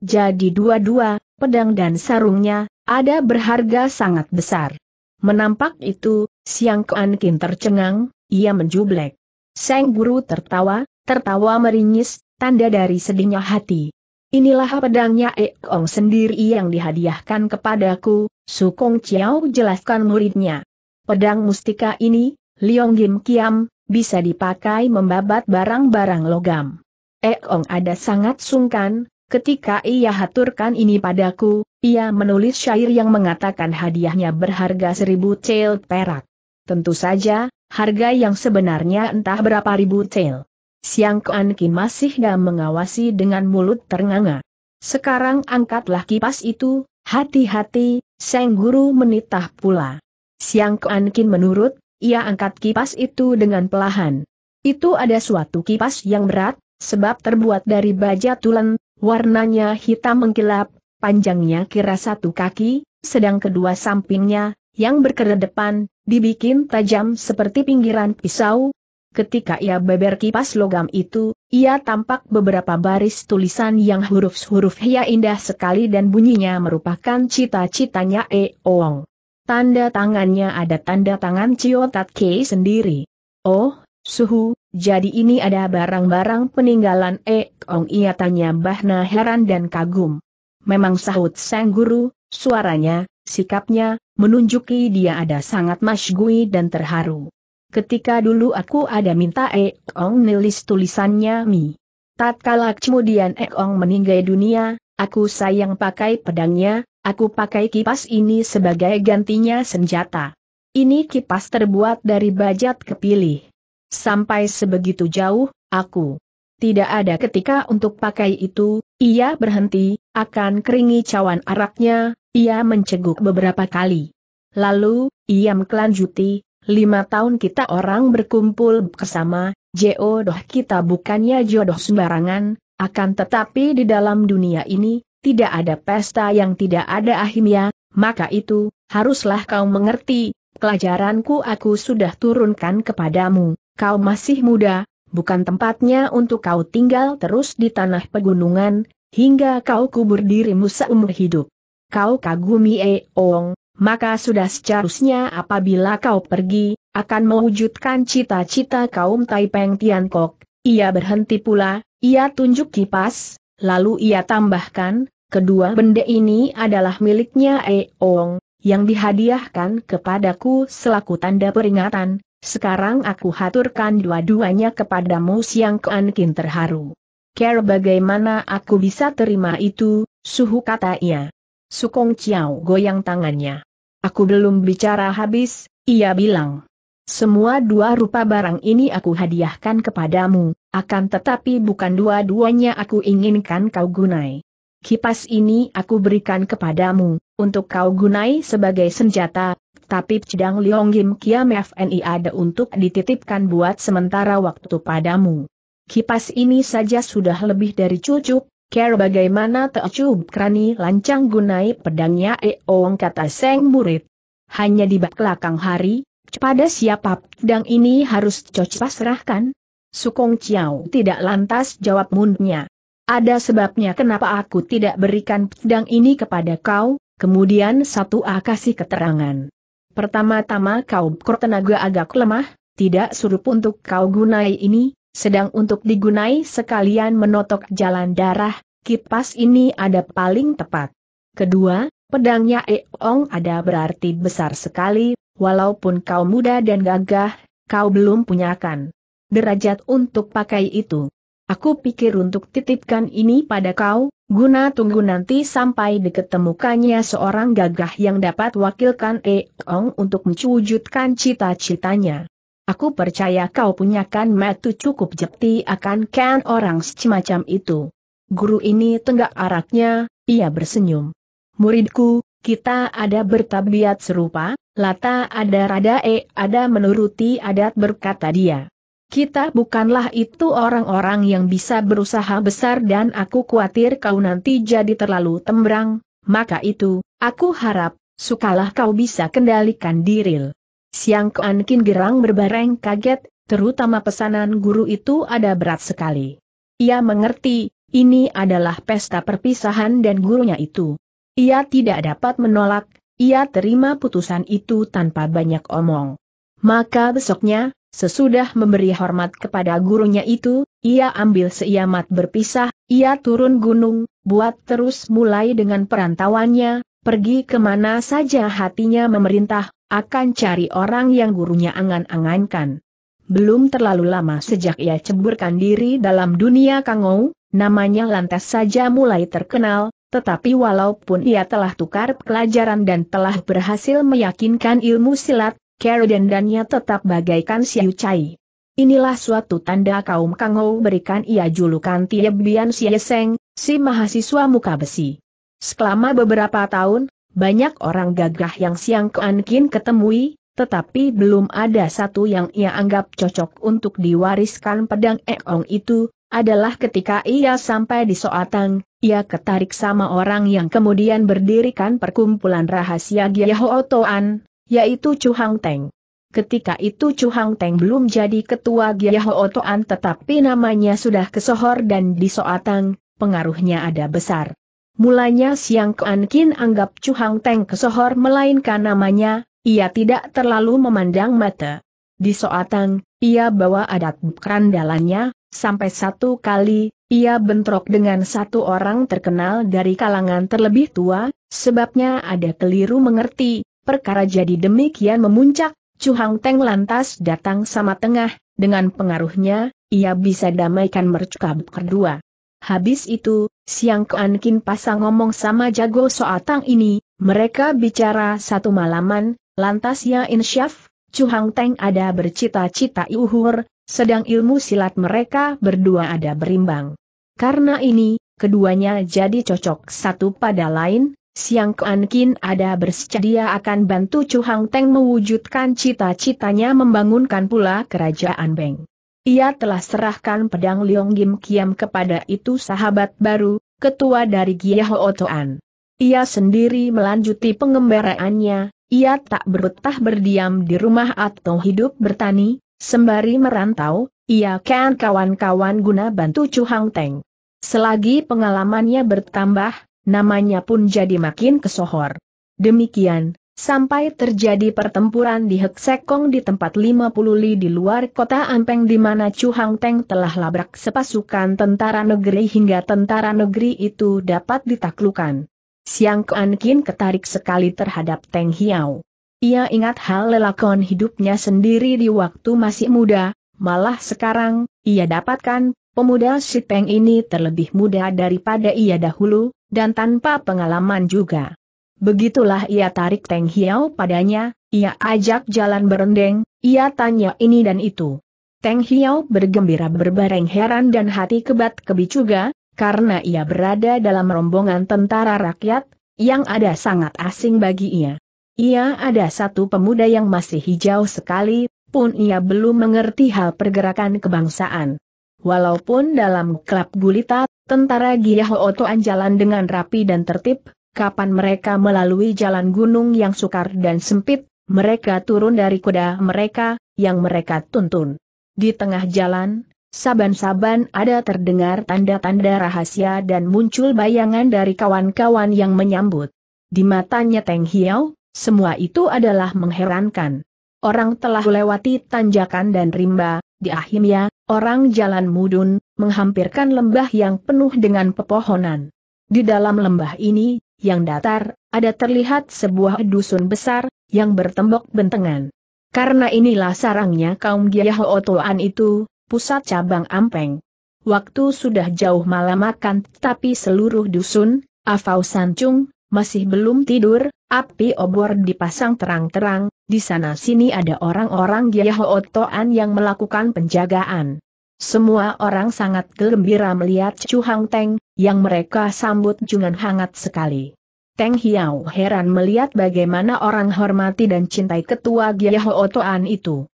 Jadi dua-dua, pedang dan sarungnya, ada berharga sangat besar. Menampak itu, Siang Kuan Kin tercengang, ia menjublek. Sang Guru tertawa, tertawa meringis, tanda dari sedihnya hati. Inilah pedangnya Ekong sendiri yang dihadiahkan kepadaku, Sukong Chiao jelaskan muridnya. Pedang mustika ini, Liong Gim Kiam, bisa dipakai membabat barang-barang logam. Ekong ada sangat sungkan, Ketika ia haturkan ini padaku, ia menulis syair yang mengatakan hadiahnya berharga seribu cel perak. Tentu saja, harga yang sebenarnya entah berapa ribu cel. Siang Kuan Kin masih dan mengawasi dengan mulut ternganga. Sekarang angkatlah kipas itu, hati-hati, Seng Guru menitah pula. Siang Kuan Kin menurut, ia angkat kipas itu dengan pelahan. Itu ada suatu kipas yang berat, sebab terbuat dari baja tulen, warnanya hitam mengkilap, panjangnya kira satu kaki, sedang kedua sampingnya, yang berkedepan, dibikin tajam seperti pinggiran pisau. Ketika ia beber kipas logam itu, ia tampak beberapa baris tulisan yang huruf-huruf ia indah sekali dan bunyinya merupakan cita-citanya E. Ong. Tanda tangannya ada tanda tangan Kei sendiri. Oh, suhu, jadi ini ada barang-barang peninggalan Ekong eh, ia tanya Bahna heran dan kagum. Memang sahut sang guru, suaranya, sikapnya, menunjuki dia ada sangat masgui dan terharu. Ketika dulu aku ada minta Ekong eh, nulis tulisannya Mi. Tatkala kemudian Ekong eh, meninggal dunia, aku sayang pakai pedangnya, aku pakai kipas ini sebagai gantinya senjata. Ini kipas terbuat dari bajat kepilih. Sampai sebegitu jauh, aku tidak ada ketika untuk pakai itu, ia berhenti, akan keringi cawan araknya, ia menceguk beberapa kali. Lalu, ia melanjuti, lima tahun kita orang berkumpul bersama, jodoh kita bukannya jodoh sembarangan, akan tetapi di dalam dunia ini, tidak ada pesta yang tidak ada ahimya, maka itu, haruslah kau mengerti, pelajaranku aku sudah turunkan kepadamu kau masih muda, bukan tempatnya untuk kau tinggal terus di tanah pegunungan, hingga kau kubur dirimu seumur hidup. Kau kagumi Eong, eh, maka sudah seharusnya apabila kau pergi, akan mewujudkan cita-cita kaum Taipeng Tiankok. Ia berhenti pula, ia tunjuk kipas, lalu ia tambahkan, kedua benda ini adalah miliknya Eong, eh, yang dihadiahkan kepadaku selaku tanda peringatan, sekarang aku haturkan dua-duanya kepadamu siang kean Kin terharu. Care bagaimana aku bisa terima itu, suhu kata ia. Sukong ciao goyang tangannya. Aku belum bicara habis, ia bilang. Semua dua rupa barang ini aku hadiahkan kepadamu, akan tetapi bukan dua-duanya aku inginkan kau gunai. Kipas ini aku berikan kepadamu, untuk kau gunai sebagai senjata, tapi Cedang Leong Gim Kiam FNI ada untuk dititipkan buat sementara waktu padamu. Kipas ini saja sudah lebih dari cukup, care bagaimana Teochub Krani lancang gunai pedangnya Eong kata Seng Murid. Hanya di belakang hari, pada siapa pedang ini harus cocok pasrahkan? Sukong Chiao tidak lantas jawab mundnya. Ada sebabnya kenapa aku tidak berikan pedang ini kepada kau, kemudian satu akasi keterangan. Pertama-tama kau tenaga agak lemah, tidak suruh untuk kau gunai ini, sedang untuk digunai sekalian menotok jalan darah, kipas ini ada paling tepat. Kedua, pedangnya Eong ada berarti besar sekali, walaupun kau muda dan gagah, kau belum punyakan derajat untuk pakai itu. Aku pikir untuk titipkan ini pada kau, guna tunggu nanti sampai diketemukannya seorang gagah yang dapat wakilkan Eong untuk mewujudkan cita-citanya. Aku percaya kau punyakan metu cukup jepti akan kan orang semacam itu. Guru ini tenggak araknya, ia bersenyum. Muridku, kita ada bertabiat serupa, lata ada rada e ada menuruti adat berkata dia. Kita bukanlah itu orang-orang yang bisa berusaha besar dan aku khawatir kau nanti jadi terlalu tembrang, maka itu, aku harap, sukalah kau bisa kendalikan diril. Siang Kin gerang berbareng kaget, terutama pesanan guru itu ada berat sekali. Ia mengerti, ini adalah pesta perpisahan dan gurunya itu. Ia tidak dapat menolak, ia terima putusan itu tanpa banyak omong. Maka besoknya, Sesudah memberi hormat kepada gurunya itu, ia ambil seiamat berpisah, ia turun gunung, buat terus mulai dengan perantauannya, pergi kemana saja hatinya memerintah, akan cari orang yang gurunya angan-angankan. Belum terlalu lama sejak ia ceburkan diri dalam dunia kangou, namanya lantas saja mulai terkenal, tetapi walaupun ia telah tukar pelajaran dan telah berhasil meyakinkan ilmu silat, Carol dan Danya tetap bagaikan Siu Chai. Inilah suatu tanda kaum Kangou berikan ia julukan Tie Bian Seng, si mahasiswa muka besi. Selama beberapa tahun, banyak orang gagah yang Siang Kuan Kin ketemui, tetapi belum ada satu yang ia anggap cocok untuk diwariskan pedang Eong itu, adalah ketika ia sampai di Soatang, ia ketarik sama orang yang kemudian berdirikan perkumpulan rahasia Giyaho Toan, yaitu Chu Hang Teng. Ketika itu Chu Hang Teng belum jadi ketua Giyahotoan tetapi namanya sudah kesohor dan di Soatang, pengaruhnya ada besar. Mulanya Siang Kuan Kin anggap Chu Hang Teng kesohor melainkan namanya, ia tidak terlalu memandang mata. Di Soatang, ia bawa adat kerandalannya, sampai satu kali, ia bentrok dengan satu orang terkenal dari kalangan terlebih tua, sebabnya ada keliru mengerti, Perkara jadi demikian memuncak, Chu Hang Teng lantas datang sama tengah, dengan pengaruhnya, ia bisa damaikan mercukab kedua. Habis itu, Siang Kuan Kin pasang ngomong sama jago soal tang ini, mereka bicara satu malaman, lantas ya insyaf, Chu Hang Teng ada bercita-cita iuhur, sedang ilmu silat mereka berdua ada berimbang. Karena ini, keduanya jadi cocok satu pada lain, Siang Keankin ada bersedia akan bantu Chu Hang Teng mewujudkan cita-citanya membangunkan pula kerajaan Beng. Ia telah serahkan pedang Liong Gim Kiam kepada itu sahabat baru, ketua dari Ho Otoan. Ia sendiri melanjuti pengembaraannya, ia tak berutah berdiam di rumah atau hidup bertani, sembari merantau, ia kan kawan-kawan guna bantu Chu Hang Teng. Selagi pengalamannya bertambah, namanya pun jadi makin kesohor. Demikian, sampai terjadi pertempuran di Heksekong di tempat 50 li di luar kota Ampeng di mana Chu Hang Teng telah labrak sepasukan tentara negeri hingga tentara negeri itu dapat ditaklukan. Siang Kuan Kin ketarik sekali terhadap Teng Hiao. Ia ingat hal lelakon hidupnya sendiri di waktu masih muda, malah sekarang, ia dapatkan, pemuda si Peng ini terlebih muda daripada ia dahulu, dan tanpa pengalaman juga. Begitulah ia tarik Teng Hiao padanya, ia ajak jalan berendeng, ia tanya ini dan itu. Teng Hiao bergembira berbareng heran dan hati kebat kebi juga, karena ia berada dalam rombongan tentara rakyat, yang ada sangat asing bagi ia. Ia ada satu pemuda yang masih hijau sekali, pun ia belum mengerti hal pergerakan kebangsaan. Walaupun dalam klub gulita, Tentara Giahootoan jalan dengan rapi dan tertib, kapan mereka melalui jalan gunung yang sukar dan sempit, mereka turun dari kuda mereka, yang mereka tuntun. Di tengah jalan, saban-saban ada terdengar tanda-tanda rahasia dan muncul bayangan dari kawan-kawan yang menyambut. Di matanya Teng hiau, semua itu adalah mengherankan. Orang telah lewati tanjakan dan rimba, di Ahimya, Orang jalan mudun, menghampirkan lembah yang penuh dengan pepohonan. Di dalam lembah ini, yang datar, ada terlihat sebuah dusun besar, yang bertembok bentengan. Karena inilah sarangnya kaum Otoan itu, pusat cabang Ampeng. Waktu sudah jauh malam makan tetapi seluruh dusun, Afau Sancung, masih belum tidur, Api obor dipasang terang-terang, di sana-sini ada orang-orang Yahootoan yang melakukan penjagaan. Semua orang sangat gembira melihat Chu Hang Teng, yang mereka sambut dengan hangat sekali. Teng Hiao heran melihat bagaimana orang hormati dan cintai ketua Giaho Otoan itu.